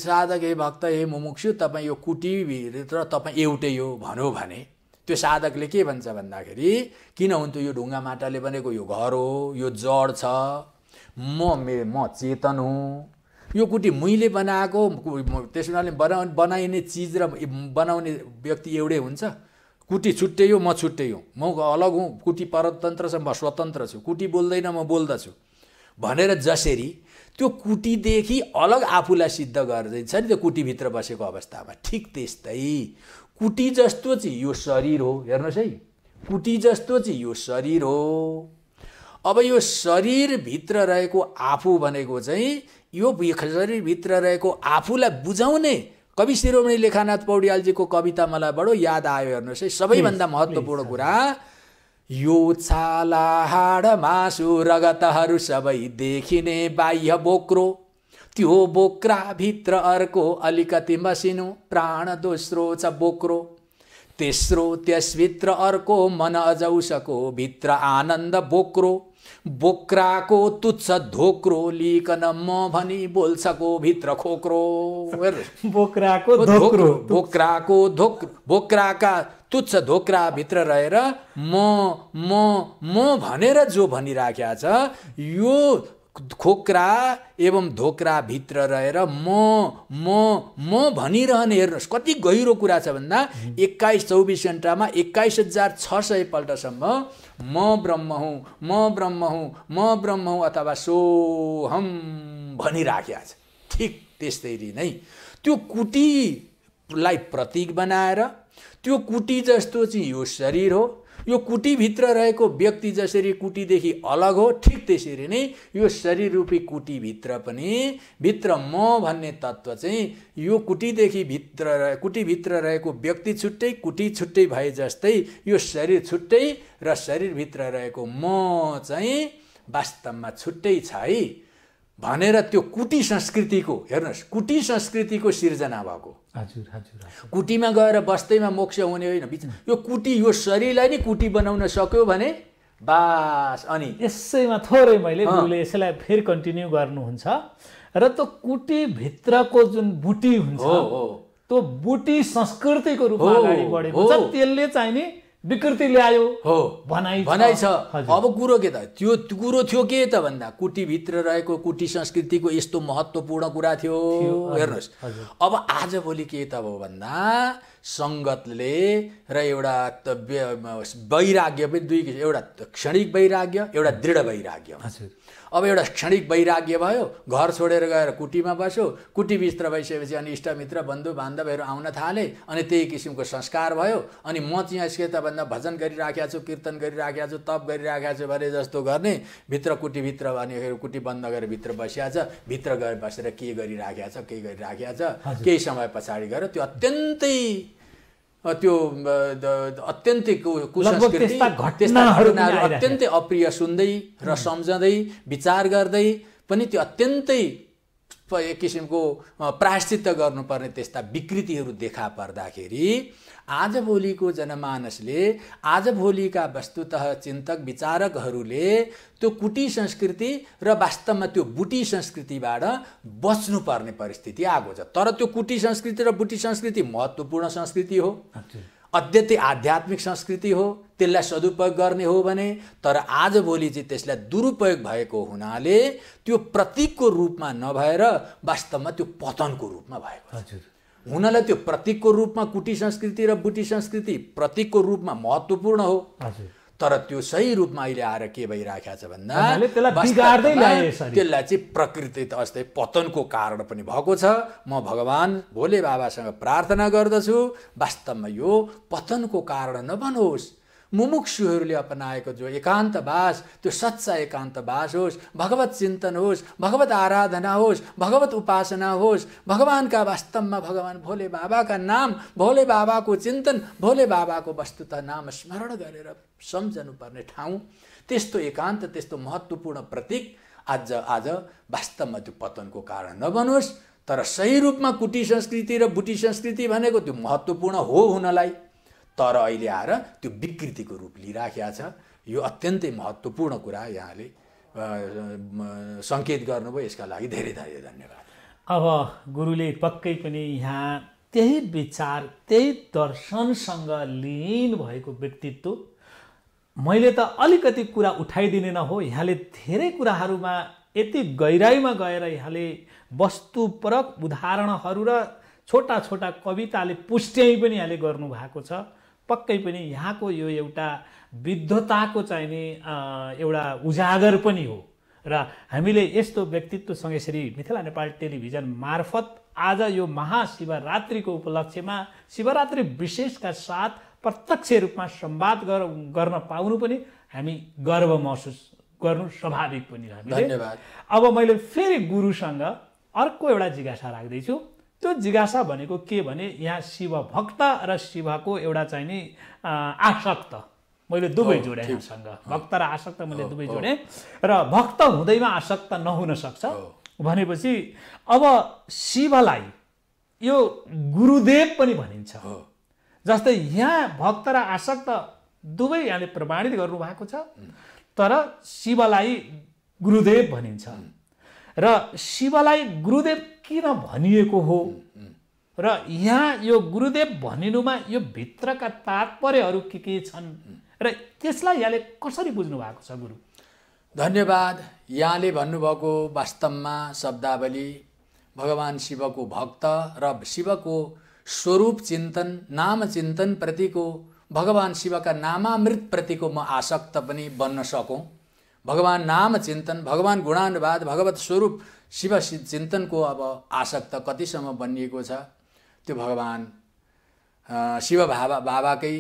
साधक हे भक्त हे मुमुक्षु तपाईँ यो कुटीभित्र तपाईँ एउटै हो भनौँ भने त्यो साधकले के भन्छ भन्दाखेरि किन हुन्थ्यो यो ढुङ्गा माटाले बनेको यो घर हो यो जड छ म मे म चेतन हुँ यो कुटी मैले बनाएको त्यस हुनाले बना बनाइने चिज र बनाउने व्यक्ति एउटै हुन्छ कुटी छुट्टै हो म छुट्टै हो म अलग हुँ कुटी परतन्त्र छ म स्वतन्त्र छु कुटी बोल्दैन म बोल्दछु भनेर जसरी त्यो कुटीदेखि अलग आफूलाई सिद्ध गर्दैछ नि त्यो कुटीभित्र बसेको अवस्थामा ठिक त्यस्तै कुटी जस्तो चाहिँ यो शरीर हो हेर्नुहोस् है कुटी जस्तो चाहिँ यो शरीर हो अब यो शरीरभित्र रहेको आफू भनेको चाहिँ यो शरीरभित्र रहेको आफूलाई बुझाउने कवि शिरोमणि लेखानाथ पौड्यालजीको कविता मलाई बडो याद आयो हेर्नुहोस् है सबैभन्दा महत्त्वपूर्ण कुरा यो छाला हाड मासु रगतहरू सबै देखिने बाह्य बोक्रो त्यो बोक्रा भित्र अर्को अलिकति मसिनो प्राण दोस्रो छ बोक्रो तेस्रो त्यसभित्र अर्को मन अजौसको भित्र आनन्द बोक्रो बोक्राको तुच्छ धोक्रो लिकन म भनी बोल्छको भित्र खोक्रो बोक्राको धोक्रो बोक्राको धोक बोक्राका तुच्छ धोक्रा भित्र रहेर म म म भनेर जो भनिराखेको छ यो खोक्रा एवं धोक्राभित्र रहेर म म म भनिरहने हेर्नुहोस् कति गहिरो कुरा छ भन्दा एक्काइस चौबिस घन्टामा एक्काइस हजार छ सय पल्टसम्म म ब्रह्म हुँ म ब्रह्म हुँ म ब्रह्म हुँ अथवा सोहम भनिराखेको छ ठिक त्यस्तरी नै त्यो कुटीलाई प्रतीक बनाएर त्यो कुटी जस्तो चाहिँ यो शरीर हो यो कुटीभित्र रहेको व्यक्ति जसरी कुटीदेखि अलग हो ठिक त्यसरी नै यो शरीर रूपी कुटीभित्र पनि भित्र म भन्ने तत्त्व चाहिँ यो कुटीदेखि भित्र रहे कुटीभित्र रहेको व्यक्ति छुट्टै कुटी छुट्टै भए जस्तै यो शरीर छुट्टै र शरीरभित्र रहेको म चाहिँ वास्तवमा छुट्टै छ है भनेर त्यो कुटी संस्कृतिको हेर्नुहोस् कुटी संस्कृतिको सिर्जना भएको हजुर हजुर कुटीमा गएर बस्दैमा मोक्ष हुने होइन यो कुटी यो शरीरलाई नै कुटी बनाउन सक्यो भने बास अनि यसैमा थोरै मैले उसले यसैलाई फेरि कन्टिन्यू गर्नुहुन्छ र त्यो कुटीभित्रको जुन बुटी हुन्छ त्यो बुटी संस्कृतिको रूपमा अगाडि बढेको छ त्यसले चाहिँ नि विकृति ल्यायो हो भनाइ भनाइ छ अब कुरो के त त्यो कुरो थियो के त भन्दा कुटीभित्र रहेको कुटी संस्कृतिको यस्तो महत्त्वपूर्ण कुरा थियो हेर्नुहोस् अब आजभोलि के त हो भन्दा सङ्गतले र एउटा वैराग्य पनि दुई एउटा क्षणिक वैराग्य एउटा दृढ वैराग्य हजुर अब एउटा क्षणिक वैराग्य भयो घर छोडेर गएर कुटीमा बस्यो कुटीभित्र भइसकेपछि अनि इष्टमित्र बन्धु बान्धवहरू आउन थाले अनि त्यही किसिमको संस्कार भयो अनि म चाहिँ यसकेताभन्दा भजन गरिराखेको छु कीर्तन गरिराखेको छु तप गरिराखेको छु भने जस्तो गर्ने भित्र कुटीभित्र भनेको कुटी बन्द गरेर भित्र बसिया छ भित्र गएर बसेर के गरिराखेको छ के गरिराखेको छ केही समय पछाडि गएर त्यो अत्यन्तै त्यो अत्यन्तै कुसंस्कृति घटनाहरू अत्यन्तै अप्रिय सुन्दै र सम्झँदै विचार गर्दै पनि त्यो अत्यन्तै एक किसिमको प्रायश्चित गर्नुपर्ने त्यस्ता विकृतिहरू देखा पर्दाखेरि आजभोलिको जनमानसले आजभोलिका वस्तुत चिन्तक विचारकहरूले त्यो कुटी संस्कृति र वास्तवमा त्यो बुटी संस्कृतिबाट बच्नुपर्ने परिस्थिति आएको छ तर त्यो कुटी संस्कृति र बुटी संस्कृति महत्त्वपूर्ण संस्कृति हो अद्यति आध्यात्मिक संस्कृति हो त्यसलाई सदुपयोग गर्ने हो भने तर आजभोलि चाहिँ त्यसलाई दुरुपयोग भएको हुनाले त्यो प्रतीकको रूपमा नभएर वास्तवमा त्यो पतनको रूपमा भएको हजुर हुनलाई त्यो प्रतीकको रूपमा कुटी संस्कृति र बुटी संस्कृति प्रतीकको रूपमा महत्त्वपूर्ण हो तर त्यो सही रूपमा अहिले आएर के भइराखेको छ भन्दा त्यसलाई चाहिँ प्रकृति त अस्ति पतनको कारण पनि भएको छ म भगवान् भोले बाबासँग प्रार्थना गर्दछु वास्तवमा यो पतनको कारण नबनोस् मुमुक्षुहरूले अपनाएको जो एकान्तवास त्यो सच्चा एकान्तवास होस् भगवत चिन्तन होस् भगवत आराधना होस् भगवत उपासना होस् भगवान्का वास्तवमा भगवान् भोले बाबाका नाम भोले बाबाको चिन्तन भोले बाबाको वस्तुता नाम स्मरण गरेर सम्झनुपर्ने ठाउँ त्यस्तो एकान्त त्यस्तो महत्त्वपूर्ण प्रतीक आज आज वास्तवमा त्यो पतनको कारण नबनोस् तर सही रूपमा कुटी संस्कृति र बुटी संस्कृति भनेको त्यो महत्त्वपूर्ण हो हुनलाई तर अहिले आएर त्यो विकृतिको रूप लिइराखेको छ यो अत्यन्तै महत्त्वपूर्ण कुरा यहाँले सङ्केत गर्नुभयो यसका लागि धेरै धेरै धन्यवाद अब गुरुले पक्कै पनि यहाँ त्यही विचार त्यही दर्शनसँग लिन भएको व्यक्तित्व मैले त अलिकति कुरा उठाइदिने न हो यहाँले धेरै कुराहरूमा यति गहिराइमा गएर यहाँले वस्तुपरक उदाहरणहरू र छोटा छोटा कविताले पुष्ट्याइ पनि यहाँले गर्नुभएको छ पक्कै पनि यहाँको यो एउटा विद्धताको नि एउटा उजागर पनि हो र हामीले यस्तो व्यक्तित्वसँग यसरी मिथिला नेपाल टेलिभिजन मार्फत आज यो महाशिवरात्रिको उपलक्ष्यमा शिवरात्रि विशेषका साथ प्रत्यक्ष रूपमा संवाद गर्न पाउनु पनि हामी गर्व महसुस गर्नु स्वाभाविक पनि हामीले अब मैले फेरि गुरुसँग अर्को एउटा जिज्ञासा राख्दैछु त्यो जिज्ञासा भनेको के भने यहाँ शिव भक्त र शिवको एउटा चाहिँ नि आसक्त मैले दुवै जोडेँ यहाँसँग भक्त र आसक्त मैले दुवै जोडेँ र भक्त हुँदैमा आसक्त नहुन सक्छ भनेपछि अब शिवलाई यो गुरुदेव पनि भनिन्छ जस्तै यहाँ भक्त र आसक्त दुवै यहाँले प्रमाणित गर्नुभएको छ तर शिवलाई गुरुदेव भनिन्छ र शिवलाई गुरुदेव किन भनिएको हो र यहाँ यो गुरुदेव भनिनुमा यो भित्रका तात्पर्यहरू के के छन् र त्यसलाई यहाँले कसरी बुझ्नु भएको छ गुरु धन्यवाद यहाँले भन्नुभएको वास्तवमा शब्दावली भगवान् शिवको भक्त र शिवको स्वरूप चिन्तन नाम प्रतिको भगवान् शिवका नामामृतप्रतिको म आसक्त पनि बन्न सकौँ भगवान् नाम चिन्तन भगवान् गुणानुवाद भगवत स्वरूप शिव चिन्तनको अब आसक्त कतिसम्म बनिएको छ त्यो भगवान् शिव बाबा बाबाकै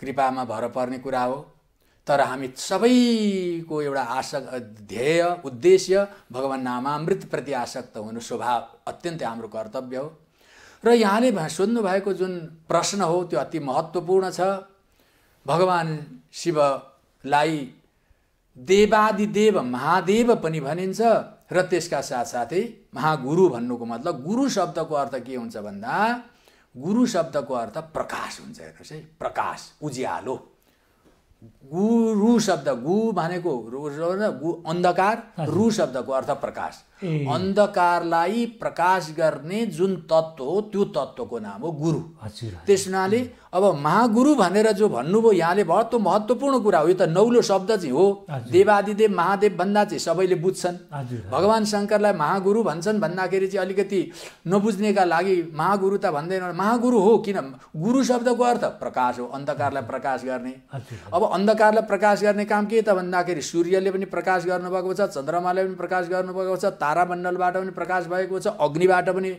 कृपामा भर पर्ने कुरा हो तर हामी सबैको एउटा आसक ध्येय उद्देश्य भगवान् नामामृतप्रति आसक्त हुनु स्वभाव अत्यन्तै हाम्रो कर्तव्य हो र यहाँले सोध्नुभएको जुन प्रश्न हो त्यो अति महत्त्वपूर्ण छ भगवान् शिवलाई देवादिदेव महादेव पनि भनिन्छ र त्यसका साथसाथै महागुरु भन्नुको मतलब गुरु शब्दको अर्थ के हुन्छ भन्दा गुरु शब्दको अर्थ प्रकाश हुन्छ हेर्नुहोस् है प्रकाश उज्यालो गुरु शब्द गु भनेको गु अन्धकार रु शब्दको अर्थ प्रकाश अन्धकारलाई प्रकाश गर्ने जुन तत्त्व हो त्यो तत्त्वको नाम हो गुरु त्यस हुनाले अब महागुरु भनेर जो भन्नुभयो यहाँले भयो त्यो महत्त्वपूर्ण कुरा हो यो त नौलो शब्द चाहिँ हो देवादिदेव महादेव भन्दा चाहिँ सबैले बुझ्छन् भगवान् शङ्करलाई महागुरु भन्छन् भन्दाखेरि चाहिँ अलिकति नबुझ्नेका लागि महागुरु त भन्दैन महागुरु हो किन गुरु शब्दको अर्थ प्रकाश हो अन्धकारलाई प्रकाश गर्ने अब अन्धकारलाई प्रकाश गर्ने काम के त भन्दाखेरि सूर्यले पनि प्रकाश गर्नुभएको छ चन्द्रमाले पनि प्रकाश गर्नुभएको छ तारामण्डलबाट पनि प्रकाश भएको छ अग्निबाट पनि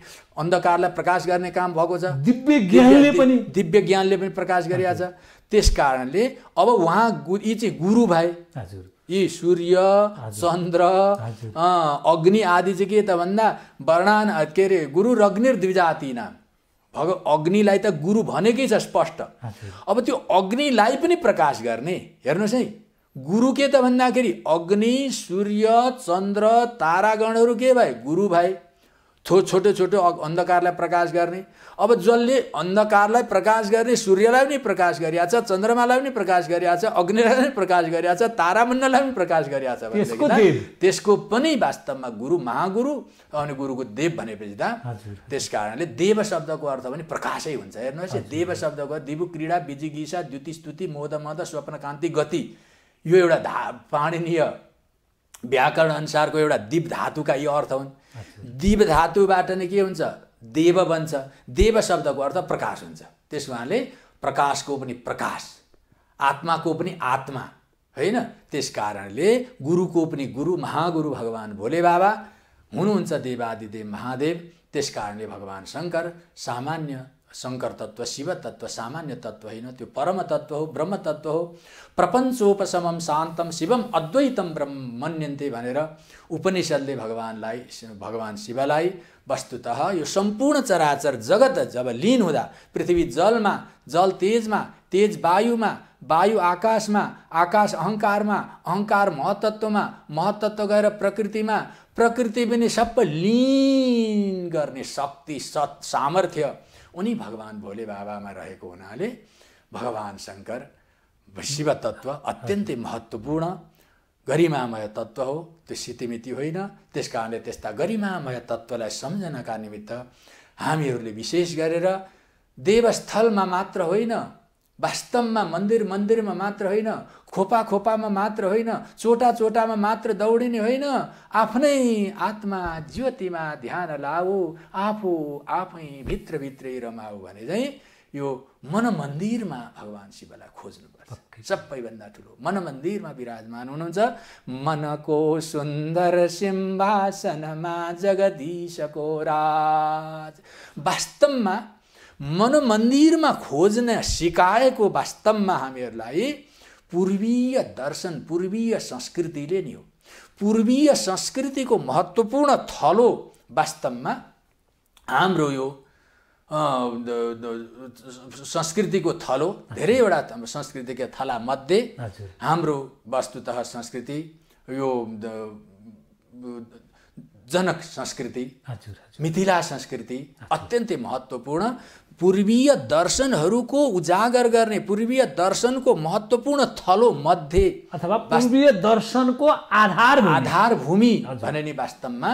अन्धकारलाई प्रकाश गर्ने काम भएको छ दिव्य ज्ञानले पनि दिव्य ज्ञान ज्ञानले पनि प्रकाश गरिरहेछ त्यस कारणले अब उहाँ यी चाहिँ गुरु भाइ हजुर यी सूर्य चन्द्र अग्नि आदि चाहिँ के त भन्दा वर्णान के अरे गुरु रग्निर द्विजाति नाम भग अग्निलाई त गुरु भनेकै छ स्पष्ट अब त्यो अग्निलाई पनि प्रकाश गर्ने हेर्नुहोस् है गुरु के त भन्दाखेरि अग्नि सूर्य चन्द्र तारागणहरू के भाइ गुरु भाइ छो छोटो छोटो अन्धकारलाई प्रकाश गर्ने अब जसले अन्धकारलाई प्रकाश गर्ने सूर्यलाई पनि प्रकाश गरिरहेको छ चन्द्रमालाई पनि प्रकाश गरिरहेको छ अग्निलाई पनि प्रकाश गरिरहेको छ तारामण्डललाई पनि प्रकाश गरिरहेको छ त्यसको पनि वास्तवमा गुरु महागुरु अनि गुरुको देव भनेपछि त त्यस कारणले देव शब्दको अर्थ पनि प्रकाशै हुन्छ हेर्नुहोस् देव शब्दको दिबु क्रीडा बिजी गिसा द्युति स्तुति मोद मद स्वप्नकान्ति गति यो एउटा धा पाणनीय व्याकरण अनुसारको एउटा दिप धातुका यो अर्थ हुन् दिव धातुबाट नै के हुन्छ देव बन्छ देव शब्दको अर्थ प्रकाश हुन्छ त्यस कारणले प्रकाशको पनि प्रकाश आत्माको पनि आत्मा होइन त्यस कारणले गुरुको पनि गुरु महागुरु भगवान् भोले बाबा हुनुहुन्छ देवादिदेव महादेव त्यस कारणले भगवान् शङ्कर सामान्य शङ्कर तत्त्व शिव तत्त्व सामान्य तत्त्व होइन त्यो परम तत्त्व हो ब्रह्म तत्त्व हो प्रपञ्चोपशमम शान्तम शिवम अद्वैतम ब्रह्म मन्यन्ते भनेर उपनिषद्ले भगवान्लाई भगवान् शिवलाई वस्तुत यो सम्पूर्ण चराचर जगत जब लिन हुँदा पृथ्वी जलमा जल तेजमा तेज वायुमा वायु आकाशमा आकाश अहङ्कारमा अहङ्कार महतत्त्वमा महतत्त्व गएर प्रकृतिमा प्रकृति पनि सबै लिन गर्ने शक्ति सत् सामर्थ्य उनी भगवान् भोले बाबामा रहेको हुनाले भगवान् शङ्कर शिव तत्त्व अत्यन्तै महत्त्वपूर्ण गरिमामय तत्त्व हो त्यो सितिमिति होइन त्यस कारणले त्यस्ता गरिमामय तत्त्वलाई सम्झनका निमित्त हामीहरूले विशेष गरेर देवस्थलमा मात्र होइन वास्तवमा मन्दिर मन्दिरमा मात्र होइन खोपा खोपामा मात्र होइन चोटा चोटामा मात्र दौडिने होइन आफ्नै आत्मा ज्योतिमा ध्यान लाऊ आफू आफै भित्रभित्रै रमाऊ भने चाहिँ यो मन मन्दिरमा भगवान् शिवलाई खोज्नुपर्छ सबैभन्दा ठुलो मन मन्दिरमा विराजमान हुनुहुन्छ मनको सुन्दर सिंहासनमा जगदीशको राज वास्तवमा मन मन्दिरमा खोज्न सिकाएको वास्तवमा हामीहरूलाई पूर्वीय दर्शन पूर्वीय संस्कृतिले नि हो पूर्वीय संस्कृतिको महत्त्वपूर्ण थलो वास्तवमा हाम्रो यो संस्कृतिको थलो धेरैवटा संस्कृतिका थलामध्ये हाम्रो वस्तुत संस्कृति यो जनक संस्कृति मिथिला संस्कृति अत्यन्तै महत्त्वपूर्ण पूर्वीय दर्शनहरूको उजागर गर्ने पूर्वीय दर्शनको महत्त्वपूर्ण थलो मध्ये अथवा पूर्वीय दर्शनको आधार आधारभूमि भने वास्तवमा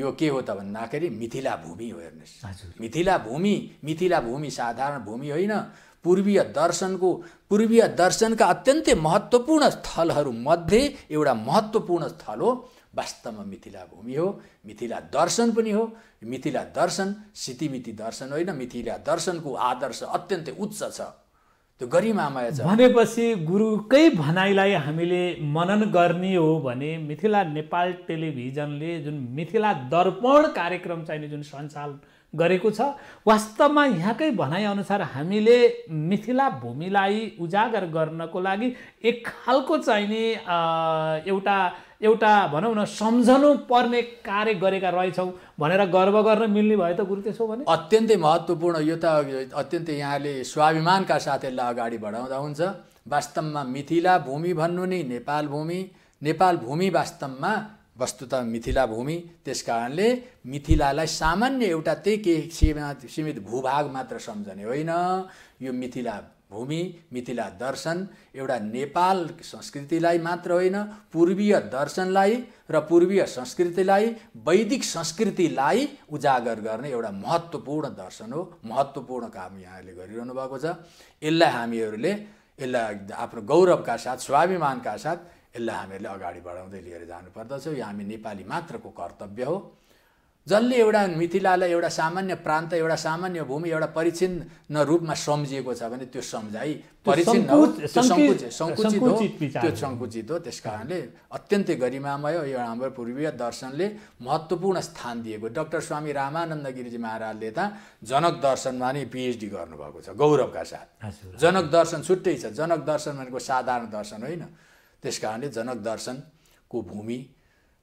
यो के हो त भन्दाखेरि मिथिला भूमि हो हेर्नुहोस् मिथिला भूमि मिथिला भूमि साधारण भूमि होइन पूर्वीय दर्शनको पूर्वीय दर्शनका अत्यन्तै महत्त्वपूर्ण स्थलहरू मध्ये एउटा महत्त्वपूर्ण स्थल हो वास्तवमा मिथिला भूमि हो मिथिला दर्शन पनि हो मिथिला दर्शन सितिमिति दर्शन होइन मिथिला दर्शनको आदर्श अत्यन्तै उच्च छ त्यो गरिमामय छ भनेपछि गुरुकै भनाइलाई हामीले मनन गर्ने हो भने मिथिला नेपाल टेलिभिजनले जुन मिथिला दर्पण कार्यक्रम चाहिने जुन सञ्चालन गरेको छ वास्तवमा यहाँकै भनाइअनुसार हामीले मिथिला भूमिलाई उजागर गर्नको लागि एक खालको चाहिने एउटा एउटा भनौँ न सम्झनु पर्ने कार्य गरेका रहेछौँ भनेर गर्व गर्न मिल्ने भयो त गुरु त्यसो भने अत्यन्तै महत्त्वपूर्ण यो त अत्यन्तै यहाँले स्वाभिमानका साथ यसलाई अगाडि बढाउँदा हुन्छ वास्तवमा मिथिला भूमि भन्नु नै नेपाल भूमि नेपाल भूमि वास्तवमा वस्तुत मिथिला भूमि त्यस कारणले मिथिलालाई सामान्य एउटा त्यही केही सीमा सीमित भूभाग मात्र सम्झने होइन यो मिथिला भूमि मिथिला दर्शन एउटा नेपाल संस्कृतिलाई मात्र होइन पूर्वीय दर्शनलाई र पूर्वीय संस्कृतिलाई वैदिक संस्कृतिलाई उजागर गर्ने एउटा महत्त्वपूर्ण दर्शन हो महत्त्वपूर्ण काम यहाँले गरिरहनु भएको छ यसलाई हामीहरूले यसलाई आफ्नो गौरवका साथ स्वाभिमानका साथ यसलाई हामीहरूले अगाडि बढाउँदै लिएर जानुपर्दछ यो हामी नेपाली मात्रको कर्तव्य हो जसले एउटा मिथिलालाई एउटा सामान्य प्रान्त एउटा सामान्य भूमि एउटा परिचिन्न रूपमा सम्झिएको छ भने त्यो सम्झाइ परिचिन सङ्कुचित हो त्यो सङ्कुचित हो त्यस कारणले अत्यन्तै गरिमामय यो हाम्रो पूर्वीय दर्शनले महत्त्वपूर्ण स्थान दिएको डक्टर स्वामी रामानन्द गिरिजी महाराजले त जनक दर्शनमा नै पिएचडी गर्नुभएको छ गौरवका साथ जनक दर्शन छुट्टै छ जनक दर्शन भनेको साधारण दर्शन होइन त्यस कारणले जनक दर्शनको भूमि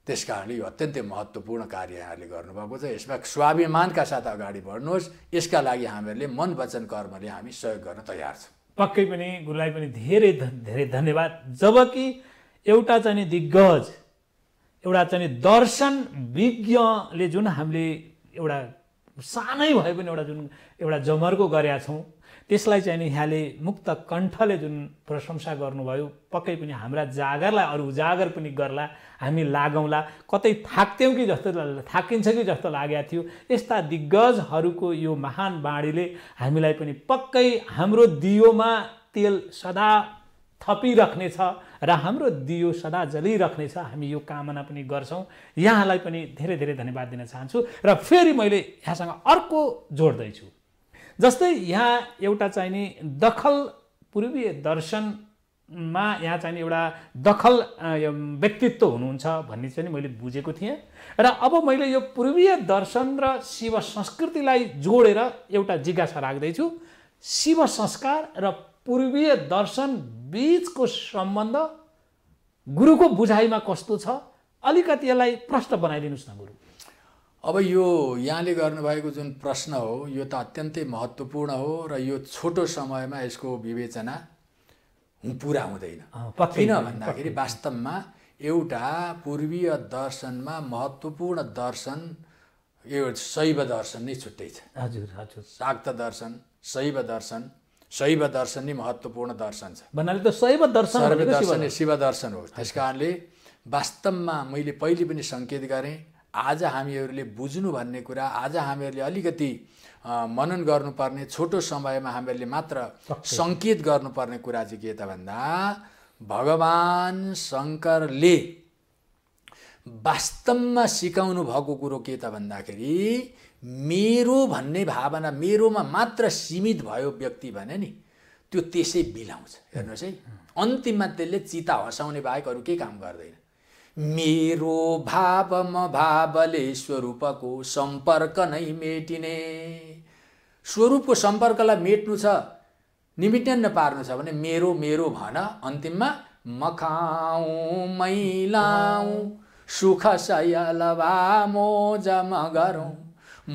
त्यस कारणले यो अत्यन्तै महत्त्वपूर्ण कार्य यहाँहरूले गर्नुभएको छ यसमा स्वाभिमानका साथ अगाडि बढ्नुहोस् यसका लागि हामीहरूले मन वचन कर्मले हामी सहयोग गर्न तयार छौँ पक्कै पनि गुरुलाई पनि धेरै धेरै धन्यवाद जबकि एउटा चाहिँ दिग्गज एउटा चाहिँ दर्शन विज्ञले जुन हामीले एउटा सानै भए पनि एउटा जुन एउटा जमर्को गरेका छौँ त्यसलाई चाहिँ नि यहाँले मुक्त कण्ठले जुन प्रशंसा गर्नुभयो पक्कै पनि हाम्रा जागरलाई अरू उजागर पनि गर्ला हामी लागौँला कतै थाक्थ्यौँ कि जस्तो थाकिन्छ कि जस्तो लागेको थियो यस्ता दिग्गजहरूको यो महान बाणीले हामीलाई पनि पक्कै हाम्रो दियोमा तेल सदा थपिराख्नेछ र हाम्रो दियो सदा जलिराख्नेछ हामी यो कामना पनि गर्छौँ यहाँलाई पनि धेरै धेरै धन्यवाद दिन चाहन्छु र फेरि मैले यहाँसँग अर्को जोड्दैछु जस्तै यहाँ एउटा चाहिने दखल पूर्वीय दर्शनमा यहाँ चाहिँ एउटा दखल व्यक्तित्व हुनुहुन्छ भन्ने चाहिँ मैले बुझेको थिएँ र अब मैले यो पूर्वीय दर्शन र शिव संस्कृतिलाई जोडेर एउटा जिज्ञासा राख्दैछु शिव संस्कार र पूर्वीय दर्शन बिचको सम्बन्ध गुरुको बुझाइमा कस्तो छ अलिकति यसलाई प्रश्न बनाइदिनुहोस् न गुरु अब यो यहाँले गर्नुभएको जुन प्रश्न हो यो त अत्यन्तै महत्त्वपूर्ण हो र यो छोटो समयमा यसको विवेचना पुरा हुँदैन किन भन्दाखेरि वास्तवमा एउटा पूर्वीय दर्शनमा महत्त्वपूर्ण दर्शन यो शैव दर्शन नै छुट्टै छ हजुर हजुर शाक्त दर्शन शैव दर्शन शैव दर्शन नै महत्त्वपूर्ण दर्शन छ भन्नाले त शैव दर्शन शिव दर्शन हो त्यस कारणले वास्तवमा मैले पहिले पनि सङ्केत गरेँ आज हामीहरूले बुझ्नु भन्ने कुरा आज हामीहरूले अलिकति मनन गर्नुपर्ने छोटो समयमा हामीहरूले मात्र सङ्केत गर्नुपर्ने कुरा चाहिँ के त भन्दा भगवान् शङ्करले वास्तवमा सिकाउनु भएको कुरो के त भन्दाखेरि मेरो भन्ने भावना मेरोमा मात्र सीमित भयो व्यक्ति भने नि त्यो त्यसै बिलाउँछ हेर्नुहोस् है अन्तिममा त्यसले चिता हँसाउने बाहेक अरू केही काम गर्दैन मेरो भावम भावले स्वरूपको सम्पर्क नै मेटिने स्वरूपको सम्पर्कलाई मेट्नु छ निमिटन्न पार्नु छ भने मेरो मेरो भन अन्तिममा मखाउँ मैलाउँ सुख सयलवा म गरौँ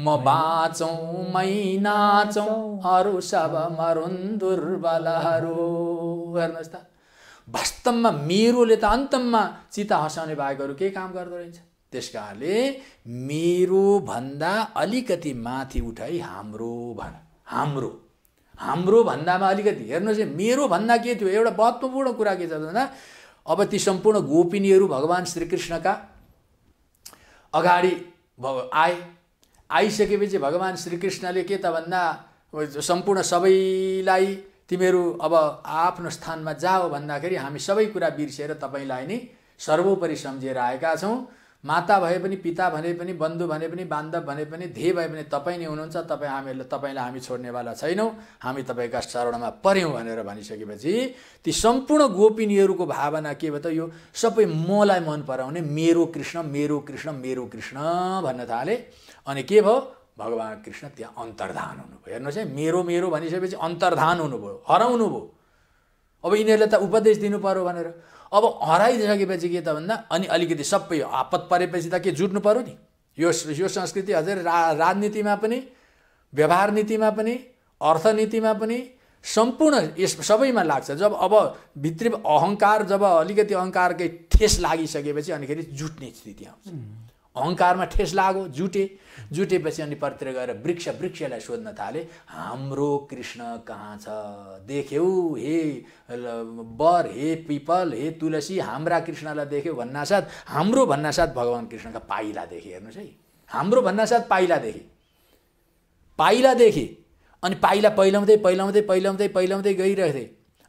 म बाँचौँ मै नाचौँ अरू सब मरुन् दुर्बलहरू हेर्नुहोस् त वास्तवमा मेरोले त अन्तममा चिता हँसाउने बाहेकहरू केही काम गर्दो रहेछ त्यस कारणले मेरोभन्दा अलिकति माथि उठाइ हाम्रो भन हाम्रो हाम्रो भन्दामा अलिकति हेर्नुहोस् है भन्दा के थियो एउटा महत्त्वपूर्ण कुरा के छ भन्दा अब ती सम्पूर्ण गोपिनीहरू भगवान् श्रीकृष्णका अगाडि भग आए आइसकेपछि भगवान् श्रीकृष्णले के त भन्दा सम्पूर्ण सबैलाई तिमीहरू अब आफ्नो स्थानमा जाओ भन्दाखेरि हामी सबै कुरा बिर्सेर तपाईँलाई नै सर्वोपरि सम्झेर आएका छौँ माता भए पनि पिता भने पनि बन्धु भने पनि बान्धव भने पनि धे भए पनि तपाईँ नै हुनुहुन्छ तपाईँ हामीहरूले तपाईँलाई हामी छोड्नेवाला छैनौँ हामी तपाईँका शरणमा पऱ्यौँ भनेर भनिसकेपछि ती सम्पूर्ण गोपिनीहरूको भावना के भयो त यो सबै मलाई मन पराउने मेरो कृष्ण मेरो कृष्ण मेरो कृष्ण भन्न थाले अनि के भयो भगवान् कृष्ण त्यहाँ अन्तर्धान हुनुभयो हेर्नुहोस् है मेरो मेरो भनिसकेपछि अन्तर्धान हुनुभयो हराउनु भयो अब यिनीहरूले त उपदेश दिनु पऱ्यो भनेर अब हराइसकेपछि के त भन्दा अनि अलिकति सबै आपत परेपछि त के जुट्नु पऱ्यो नि यो यो संस्कृति हजुर रा राजनीतिमा पनि व्यवहार नीतिमा पनि अर्थनीतिमा पनि सम्पूर्ण यस सबैमा लाग्छ जब अब भित्री अहङ्कार जब अलिकति अहङ्कारकै ठेस लागिसकेपछि अनिखेरि जुट्ने स्थिति आउँछ अहङ्कारमा ठेस लाग्यो जुटे जुटेपछि अनि परतिर गएर वृक्ष वृक्षलाई सोध्न थाले हाम्रो कृष्ण कहाँ छ देख्यौ हे बर हे पिपल हे तुलसी हाम्रा कृष्णलाई देख्यो भन्नासाथ हाम्रो भन्नासाथ भगवान् कृष्णका पाइला देखे हेर्नुहोस् है हाम्रो भन्नासाथ पाइला देखे पाइला देखे अनि पाइला पहिलाउँदै पहिलाउँदै पहिलाउँदै पहिलाउँदै गइरहेथे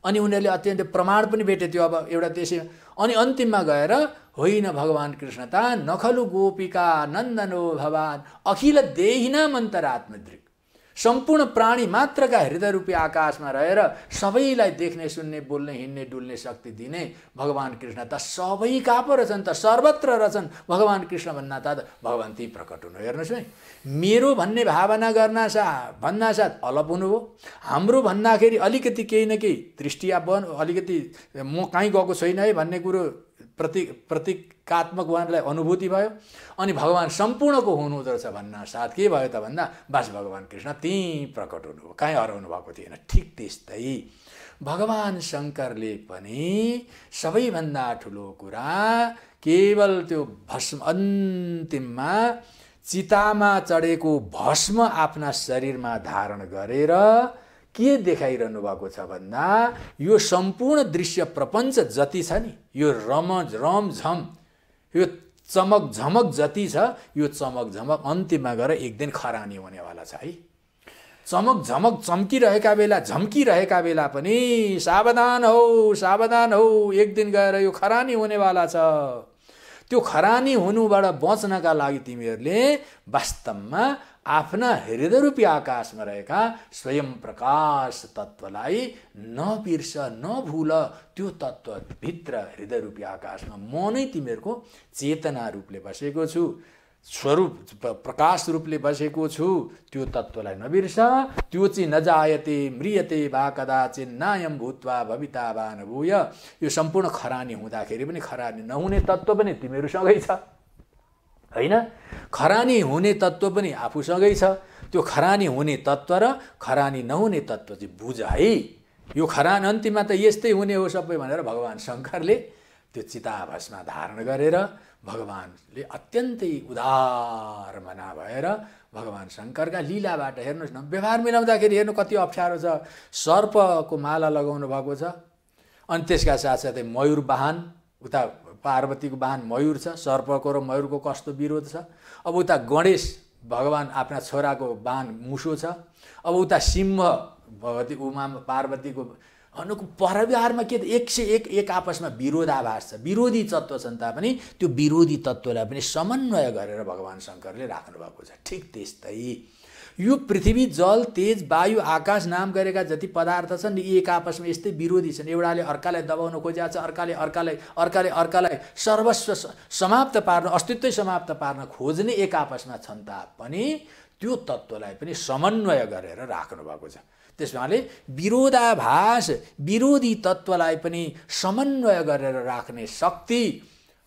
अनि उनीहरूले अत्यन्तै प्रमाण पनि भेटे त्यो अब एउटा त्यसै अनि अन्तिममा गएर होइन भगवान् कृष्ण त नखलु गोपिका नन्दनो भवान अखिल देहिना मन्तरात्मदृक् सम्पूर्ण प्राणी मात्रका हृदय रूपी आकाशमा रहेर सबैलाई देख्ने सुन्ने बोल्ने हिँड्ने डुल्ने शक्ति दिने भगवान् कृष्ण त सबै पो रहेछन् त सर्वत्र रहेछन् भगवान् कृष्ण भन्ना त भगवान् ती प्रकट हुनु हेर्नुहोस् है मेरो भन्ने भावना गर्न सा भन्नासाथ अलप हुनुभयो हाम्रो भन्दाखेरि अलिकति केही न केही दृष्टि अब अलिकति म कहीँ गएको छैन है भन्ने कुरो प्रति प्रतीकात्मक उहाँहरूलाई अनुभूति भयो अनि भगवान् सम्पूर्णको हुनुहुँदो रहेछ भन्न साथ के भयो त भन्दा बास भगवान् कृष्ण त्यहीँ प्रकट हुनुभयो कहीँ हराउनु भएको थिएन ठिक त्यस्तै भगवान् शङ्करले पनि सबैभन्दा ठुलो कुरा केवल त्यो भस्म अन्तिममा चितामा चढेको भस्म आफ्ना शरीरमा धारण गरेर के देखाइरहनु भएको छ भन्दा यो सम्पूर्ण दृश्य प्रपञ्च जति छ नि यो रम रमझम यो चमक झमक जति छ यो चमक झमक अन्तिममा गएर एक दिन खरानी हुनेवाला छ है चमक झमक चम्किरहेका बेला झम्किरहेका बेला पनि सावधान हो सावधान हो एक दिन गएर यो खरानी हुनेवाला छ त्यो खरानी हुनुबाट बच्नका लागि तिमीहरूले वास्तवमा आफ्ना हृदय हृदयरूपी आकाशमा रहेका स्वयं प्रकाश तत्त्वलाई नबिर्स नभुल त्यो तत्त्वभित्र हृदयरूपी आकाशमा म नै तिमीहरूको चेतना रूपले बसेको छु स्वरूप प्रकाश रूपले बसेको छु त्यो तत्त्वलाई नबिर्स त्यो चाहिँ नजायते म्रियते वा कदाचित नायम भूत्वा भविता वा नभूय यो सम्पूर्ण खरानी हुँदाखेरि पनि खरानी नहुने तत्त्व पनि तिमीहरूसँगै छ होइन खरानी हुने तत्त्व पनि आफूसँगै छ त्यो खरानी हुने तत्त्व र खरानी नहुने तत्त्व चाहिँ बुझ है यो खरान अन्तिममा त यस्तै हुने हो सबै भनेर भगवान् शङ्करले त्यो चिताभस्मा धारण गरेर भगवान्ले अत्यन्तै उदार मना भएर भगवान् शङ्करका लीलाबाट हेर्नुहोस् न व्यवहार मिलाउँदाखेरि हेर्नु कति अप्ठ्यारो छ सर्पको माला लगाउनु भएको छ अनि त्यसका साथसाथै मयुर वाहन उता पार्वतीको वाहन मयूर छ सर्पको र मयूरको कस्तो विरोध छ अब उता गणेश भगवान् आफ्ना छोराको वाहन मुसो छ अब उता सिंह भगवती उमा पार्वतीको अनुको परिवारमा के त एक सय एक एक आपसमा विरोधाभास छ विरोधी तत्त्व छन् तापनि त्यो विरोधी तत्त्वलाई पनि समन्वय गरेर भगवान् शङ्करले राख्नुभएको छ ठिक त्यस्तै यो पृथ्वी जल तेज वायु आकाश नाम गरेका जति पदार्थ छन् एक आपसमा यस्तै विरोधी छन् एउटाले अर्कालाई दबाउन खोजिरहेको छ अर्काले अर्कालाई अर्काले अर्कालाई सर्वस्व समाप्त पार्न अस्तित्व समाप्त पार्न खोज्ने एक आपसमा छन् तापनि त्यो तत्त्वलाई पनि समन्वय गरेर राख्नुभएको छ त्यस विरोधाभास विरोधी तत्त्वलाई पनि समन्वय गरेर राख्ने शक्ति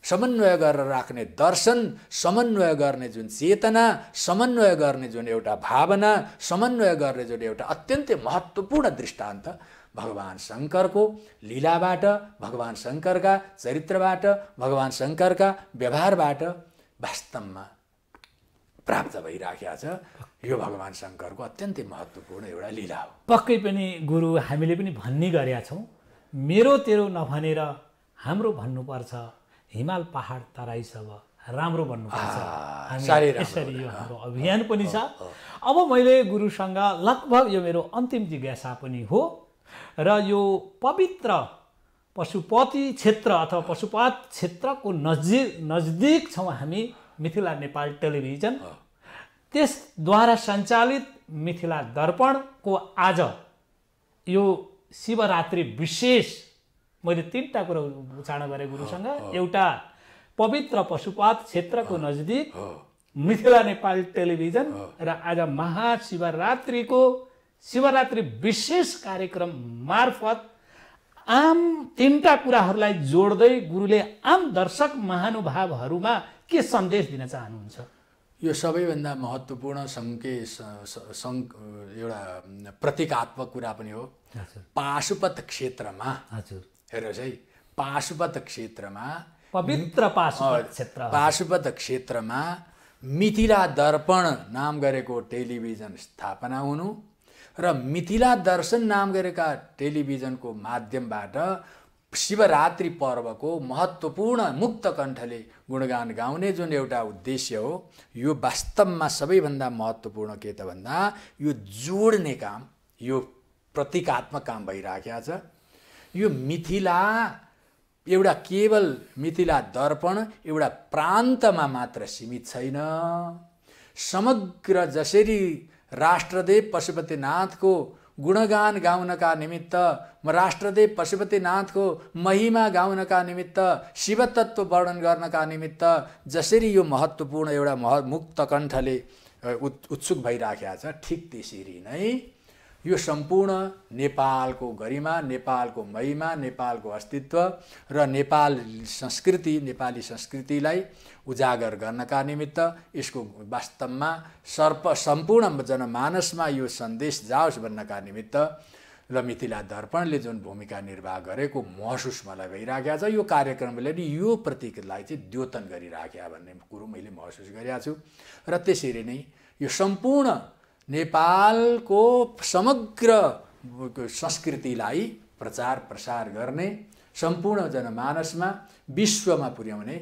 समन्वय गरेर राख्ने दर्शन समन्वय गर्ने जुन चेतना समन्वय गर्ने जुन एउटा भावना समन्वय गर्ने जुन एउटा अत्यन्तै महत्त्वपूर्ण दृष्टान्त भगवान् शङ्करको लीलाबाट भगवान् शङ्करका चरित्रबाट भगवान् शङ्करका व्यवहारबाट वास्तवमा प्राप्त भइराखेको छ यो भगवान् शङ्करको अत्यन्तै महत्त्वपूर्ण एउटा लीला हो पक्कै पनि गुरु हामीले पनि भन्ने गरेका छौँ मेरो तेरो नभनेर हाम्रो भन्नुपर्छ हिमाल पहाड तराई सब राम्रो बन्नुपर्छ यसरी यो हाम्रो अभियान पनि छ अब मैले गुरुसँग लगभग यो मेरो अन्तिम जिज्ञासा पनि हो र यो पवित्र पशुपति क्षेत्र अथवा पशुपात क्षेत्रको नजिक नजदिक छौँ हामी मिथिला नेपाल टेलिभिजन त्यसद्वारा सञ्चालित मिथिला दर्पणको आज यो शिवरात्रि विशेष मैले तिनवटा कुरो उच्चारण गरेँ गुरुसँग एउटा पवित्र पशुपात क्षेत्रको नजिक मिथिला नेपाल टेलिभिजन र आज महाशिवरात्रिको शिवरात्रि विशेष कार्यक्रम मार्फत आम तिनवटा कुराहरूलाई जोड्दै गुरुले आम दर्शक महानुभावहरूमा के सन्देश दिन चाहनुहुन्छ यो सबैभन्दा महत्त्वपूर्ण सङ्के एउटा प्रतीकात्मक कुरा पनि हो पाशुपत क्षेत्रमा हजुर हेर्नुहोस् है पाशुपत क्षेत्रमा पवित्र पाशुपत क्षेत्र पाशुपत क्षेत्रमा मिथिला दर्पण नाम गरेको टेलिभिजन स्थापना हुनु र मिथिला दर्शन नाम गरेका टेलिभिजनको माध्यमबाट शिवरात्रि पर्वको महत्त्वपूर्ण मुक्त कण्ठले गुणगान गाउने जुन एउटा उद्देश्य हो यो वास्तवमा सबैभन्दा महत्त्वपूर्ण के त भन्दा यो जोड्ने काम यो प्रतीकात्मक काम भइराखेको छ यो मिथिला एउटा केवल मिथिला दर्पण एउटा प्रान्तमा मात्र सीमित छैन समग्र जसरी राष्ट्रदेव पशुपतिनाथको गुणगान गाउनका निमित्त राष्ट्रदेव पशुपतिनाथको महिमा गाउनका निमित्त शिवतत्व वर्णन गर्नका निमित्त जसरी यो महत्त्वपूर्ण एउटा मह मुक्त कण्ठले उत् उत्सुक भइराखेको छ ठिक त्यसरी नै यो सम्पूर्ण नेपालको गरिमा नेपालको महिमा नेपालको अस्तित्व र नेपाल संस्कृति नेपाली संस्कृतिलाई उजागर गर्नका निमित्त यसको वास्तवमा सर्प सम्पूर्ण जनमानसमा यो सन्देश जाओस् भन्नका निमित्त र मिथिला दर्पणले जुन भूमिका निर्वाह गरेको महसुस मलाई भइराखेको छ यो कार्यक्रमले नि यो प्रतीकलाई चाहिँ द्योतन गरिराख्या भन्ने कुरो मैले महसुस गरेका छु र त्यसरी नै यो सम्पूर्ण नेपालको समग्र संस्कृतिलाई प्रचार प्रसार गर्ने सम्पूर्ण जनमानसमा विश्वमा पुर्याउने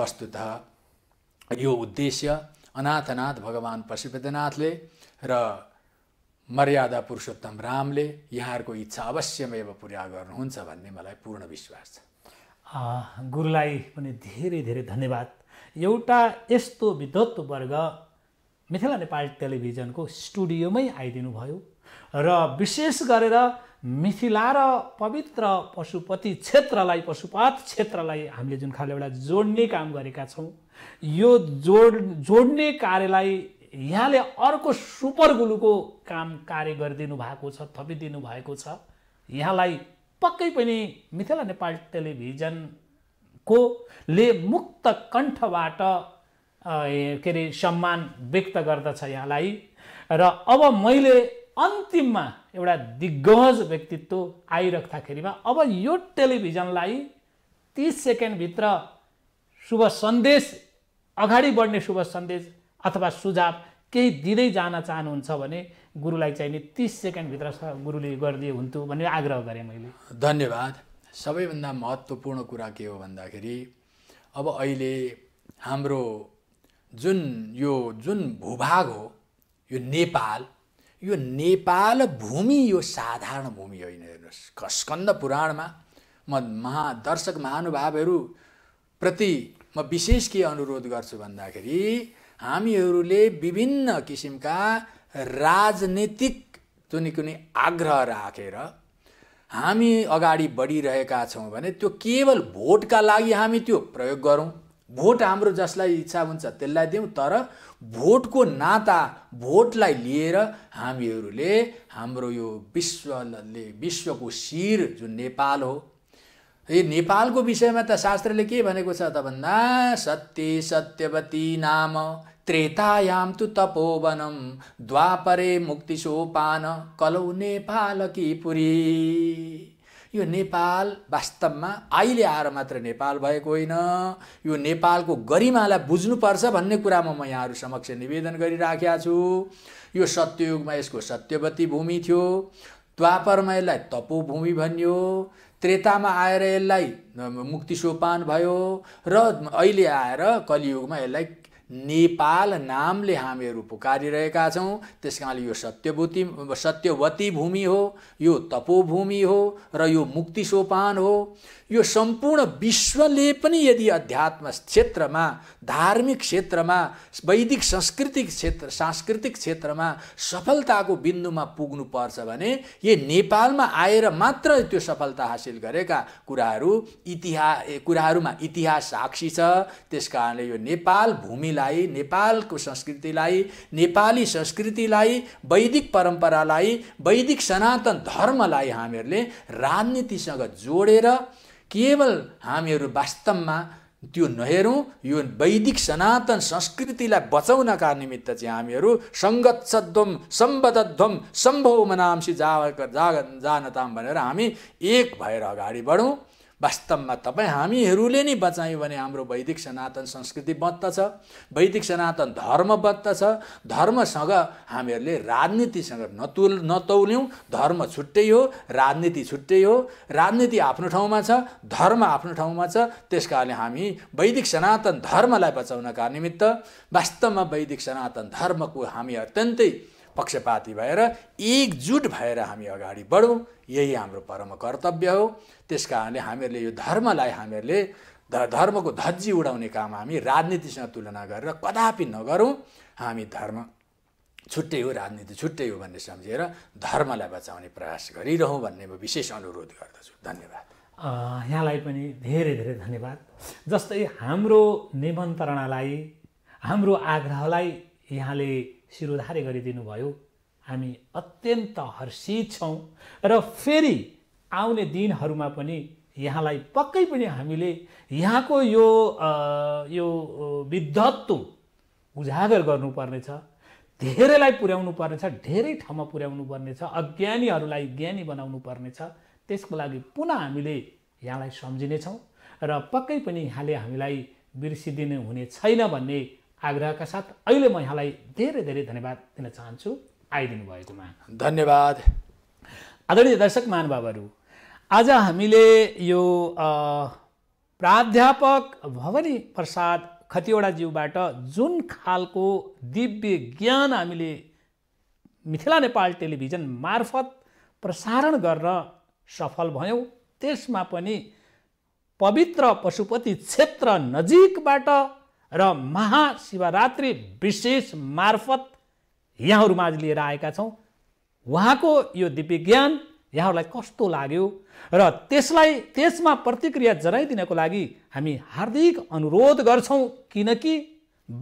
वस्तुत यो उद्देश्य अनाथनाथ भगवान् पशुपतिनाथले र मर्यादा पुरुषोत्तम रामले यहाँहरूको इच्छा अवश्यमेव पुरा गर्नुहुन्छ भन्ने मलाई पूर्ण विश्वास छ गुरुलाई पनि धेरै धेरै धन्यवाद एउटा यस्तो विद्वत्व वर्ग मिथिला नेपाल टेलिभिजनको स्टुडियोमै आइदिनु भयो र विशेष गरेर मिथिला र पवित्र पशुपति क्षेत्रलाई पशुपात क्षेत्रलाई हामीले जुन खाले एउटा जोड्ने काम गरेका छौँ यो जोड जोड्ने कार्यलाई यहाँले अर्को सुपर गुलुको काम कार्य गरिदिनु भएको छ थपिदिनु भएको छ यहाँलाई पक्कै पनि मिथिला नेपाल टेलिभिजनको ले मुक्त कण्ठबाट के अरे सम्मान व्यक्त गर्दछ यहाँलाई र अब मैले अन्तिममा एउटा दिग्गज व्यक्तित्व आइराख्दाखेरिमा अब यो टेलिभिजनलाई तिस सेकेन्डभित्र शुभ सन्देश अगाडि बढ्ने शुभ सन्देश अथवा सुझाव केही दिँदै जान चाहनुहुन्छ भने गुरुलाई चाहिने तिस सेकेन्डभित्र गुरुले गरिदिए हुन्थ्यो भन्ने आग्रह गरेँ मैले धन्यवाद सबैभन्दा महत्त्वपूर्ण कुरा के हो भन्दाखेरि अब अहिले हाम्रो जुन यो जुन भूभाग हो यो नेपाल यो नेपाल भूमि यो साधारण भूमि होइन हेर्नुहोस् कस्कन्द पुराणमा म महादर्शक महानुभावहरूप्रति म विशेष के अनुरोध गर्छु भन्दाखेरि हामीहरूले विभिन्न किसिमका राजनीतिक कुनै कुनै आग्रह राखेर हामी अगाडि बढिरहेका छौँ भने त्यो केवल भोटका लागि हामी त्यो प्रयोग गरौँ भोट हाम्रो जसलाई इच्छा हुन्छ त्यसलाई दिउँ तर भोटको नाता भोटलाई लिएर हामीहरूले हाम्रो यो विश्वले विश्वको शिर जुन नेपाल हो यो नेपालको विषयमा त शास्त्रले के भनेको छ त भन्दा सत्य सत्यवती नाम त्रेतायाम तु तपोवनम द्वापरे मुक्ति सोपान कलौ नेपाल कि पुरी यो नेपाल वास्तवमा अहिले आएर मात्र नेपाल भएको होइन यो नेपालको गरिमालाई बुझ्नुपर्छ भन्ने कुरामा म यहाँहरू समक्ष निवेदन गरिराखेका छु यो सत्ययुगमा यसको सत्यवती भूमि थियो द्वापरमा यसलाई तपोभूमि भनियो त्रेतामा आएर यसलाई मुक्ति सोपान भयो र अहिले आएर कलियुगमा यसलाई नेपाल नामले हामीहरू पुकारिरहेका छौँ त्यस कारणले यो सत्यभूति सत्यवती भूमि हो यो तपोभूमि हो र यो मुक्ति सोपान हो यो सम्पूर्ण विश्वले पनि यदि अध्यात्म क्षेत्रमा धार्मिक क्षेत्रमा वैदिक संस्कृतिक क्षेत्र सांस्कृतिक क्षेत्रमा सफलताको बिन्दुमा पुग्नुपर्छ भने यी नेपालमा आएर मात्र त्यो सफलता हासिल गरेका कुराहरू इतिहास कुराहरूमा इतिहास साक्षी छ त्यस कारणले यो नेपाल भूमिलाई नेपालको संस्कृतिलाई नेपाली संस्कृतिलाई वैदिक परम्परालाई वैदिक सनातन धर्मलाई हामीहरूले राजनीतिसँग जोडेर केवल हामीहरू वास्तवमा त्यो नहेरौँ यो वैदिक सनातन संस्कृतिलाई बचाउनका निमित्त चाहिँ हामीहरू सङ्गत सद्वम सम्बद्धम सम्भव मनाम्सी जाग जाग जानताम भनेर हामी एक भएर अगाडि बढौँ वास्तवमा तपाईँ हामीहरूले नै बचायौँ भने हाम्रो वैदिक सनातन संस्कृति बद्ध छ वैदिक सनातन धर्म बद्ध छ धर्मसँग हामीहरूले राजनीतिसँग नतुल नतौल्यौँ धर्म छुट्टै हो राजनीति छुट्टै हो राजनीति आफ्नो ठाउँमा छ धर्म आफ्नो ठाउँमा छ त्यस हामी वैदिक सनातन धर्मलाई बचाउनका निमित्त वास्तवमा वैदिक सनातन धर्मको हामी अत्यन्तै पक्षपाती भएर एकजुट भएर हामी अगाडि बढौँ यही हाम्रो परम कर्तव्य हो त्यस कारणले हामीहरूले यो धर्मलाई हामीहरूले धर्मको धज्जी उडाउने काम हामी राजनीतिसँग तुलना गरेर कदापि नगरौँ हामी धर्म छुट्टै हो राजनीति छुट्टै हो भन्ने सम्झेर धर्मलाई बचाउने प्रयास गरिरहँ भन्ने म विशेष अनुरोध गर्दछु धन्यवाद यहाँलाई पनि धेरै धेरै धन्यवाद जस्तै हाम्रो निमन्त्रणालाई हाम्रो आग्रहलाई यहाँले शिरोधारे गरिदिनु भयो हामी अत्यन्त हर्षित छौँ र फेरि आउने दिनहरूमा पनि यहाँलाई पक्कै पनि हामीले यहाँको यो यो विद्धत्व उजागर गर्नुपर्नेछ धेरैलाई पुर्याउनु पर्नेछ धेरै ठाउँमा पुर्याउनु पर्नेछ अज्ञानीहरूलाई ज्ञानी बनाउनु पर्नेछ त्यसको लागि पुनः हामीले यहाँलाई सम्झिनेछौँ र पक्कै पनि यहाँले हामीलाई बिर्सिदिनु हुने छैन भन्ने आग्रहका साथ अहिले म यहाँलाई धेरै धेरै धन्यवाद दिन चाहन्छु आइदिनु भएकोमा धन्यवाद आदरणीय दर्शक महानुभावहरू आज हामीले यो प्राध्यापक भवानी प्रसाद खतिवडाज्यूबाट जुन खालको दिव्य ज्ञान हामीले मिथिला नेपाल टेलिभिजन मार्फत प्रसारण गर्न सफल भयौँ त्यसमा पनि पवित्र पशुपति क्षेत्र नजिकबाट र महाशिवरात्री विशेष मार्फत यहाँहरूमा आज लिएर आएका छौँ उहाँको यो दिव्य ज्ञान यहाँहरूलाई कस्तो लाग्यो र त्यसलाई त्यसमा प्रतिक्रिया जनाइदिनको लागि हामी हार्दिक अनुरोध गर्छौँ किनकि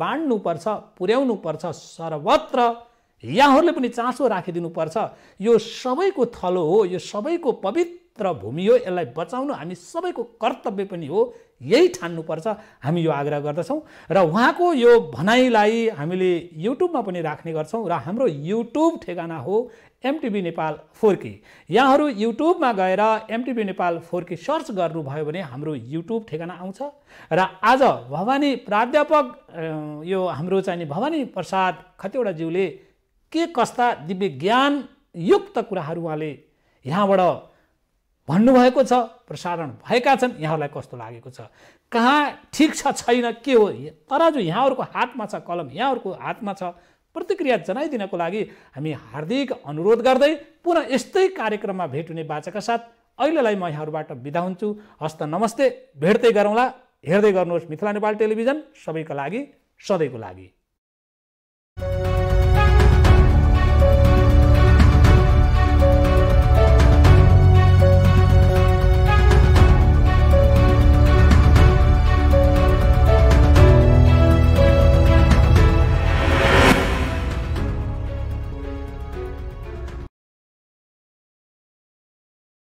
बाँड्नुपर्छ पुर्याउनुपर्छ सर्वत्र यहाँहरूले पनि चासो राखिदिनुपर्छ यो सबैको थलो हो यो सबैको पवित्र पवित्र भूमि हो यसलाई बचाउनु हामी सबैको कर्तव्य पनि हो यही ठान्नुपर्छ हामी यो आग्रह गर्दछौँ र उहाँको यो भनाइलाई हामीले युट्युबमा पनि राख्ने गर्छौँ र हाम्रो युट्युब ठेगाना हो एमटिभी नेपाल फोर्के यहाँहरू युट्युबमा गएर एमटिभी नेपाल फोर्के सर्च गर्नुभयो भने हाम्रो युट्युब ठेगाना आउँछ र आज भवानी प्राध्यापक यो हाम्रो चाहिँ भवानी प्रसाद ज्यूले के कस्ता दिव्य ज्ञानयुक्त कुराहरू उहाँले यहाँबाट भन्नुभएको छ प्रसारण भएका छन् यहाँहरूलाई कस्तो लागेको छ कहाँ ठिक छ छैन के हो तर जो यहाँहरूको हातमा छ कलम यहाँहरूको हातमा छ प्रतिक्रिया जनाइदिनको लागि हामी हार्दिक अनुरोध गर्दै पुनः यस्तै कार्यक्रममा भेट हुने बाचाका साथ अहिलेलाई म यहाँहरूबाट बिदा हुन्छु हस्त नमस्ते भेट्दै गरौँला हेर्दै गर्नुहोस् मिथिला नेपाल टेलिभिजन सबैका लागि सधैँको लागि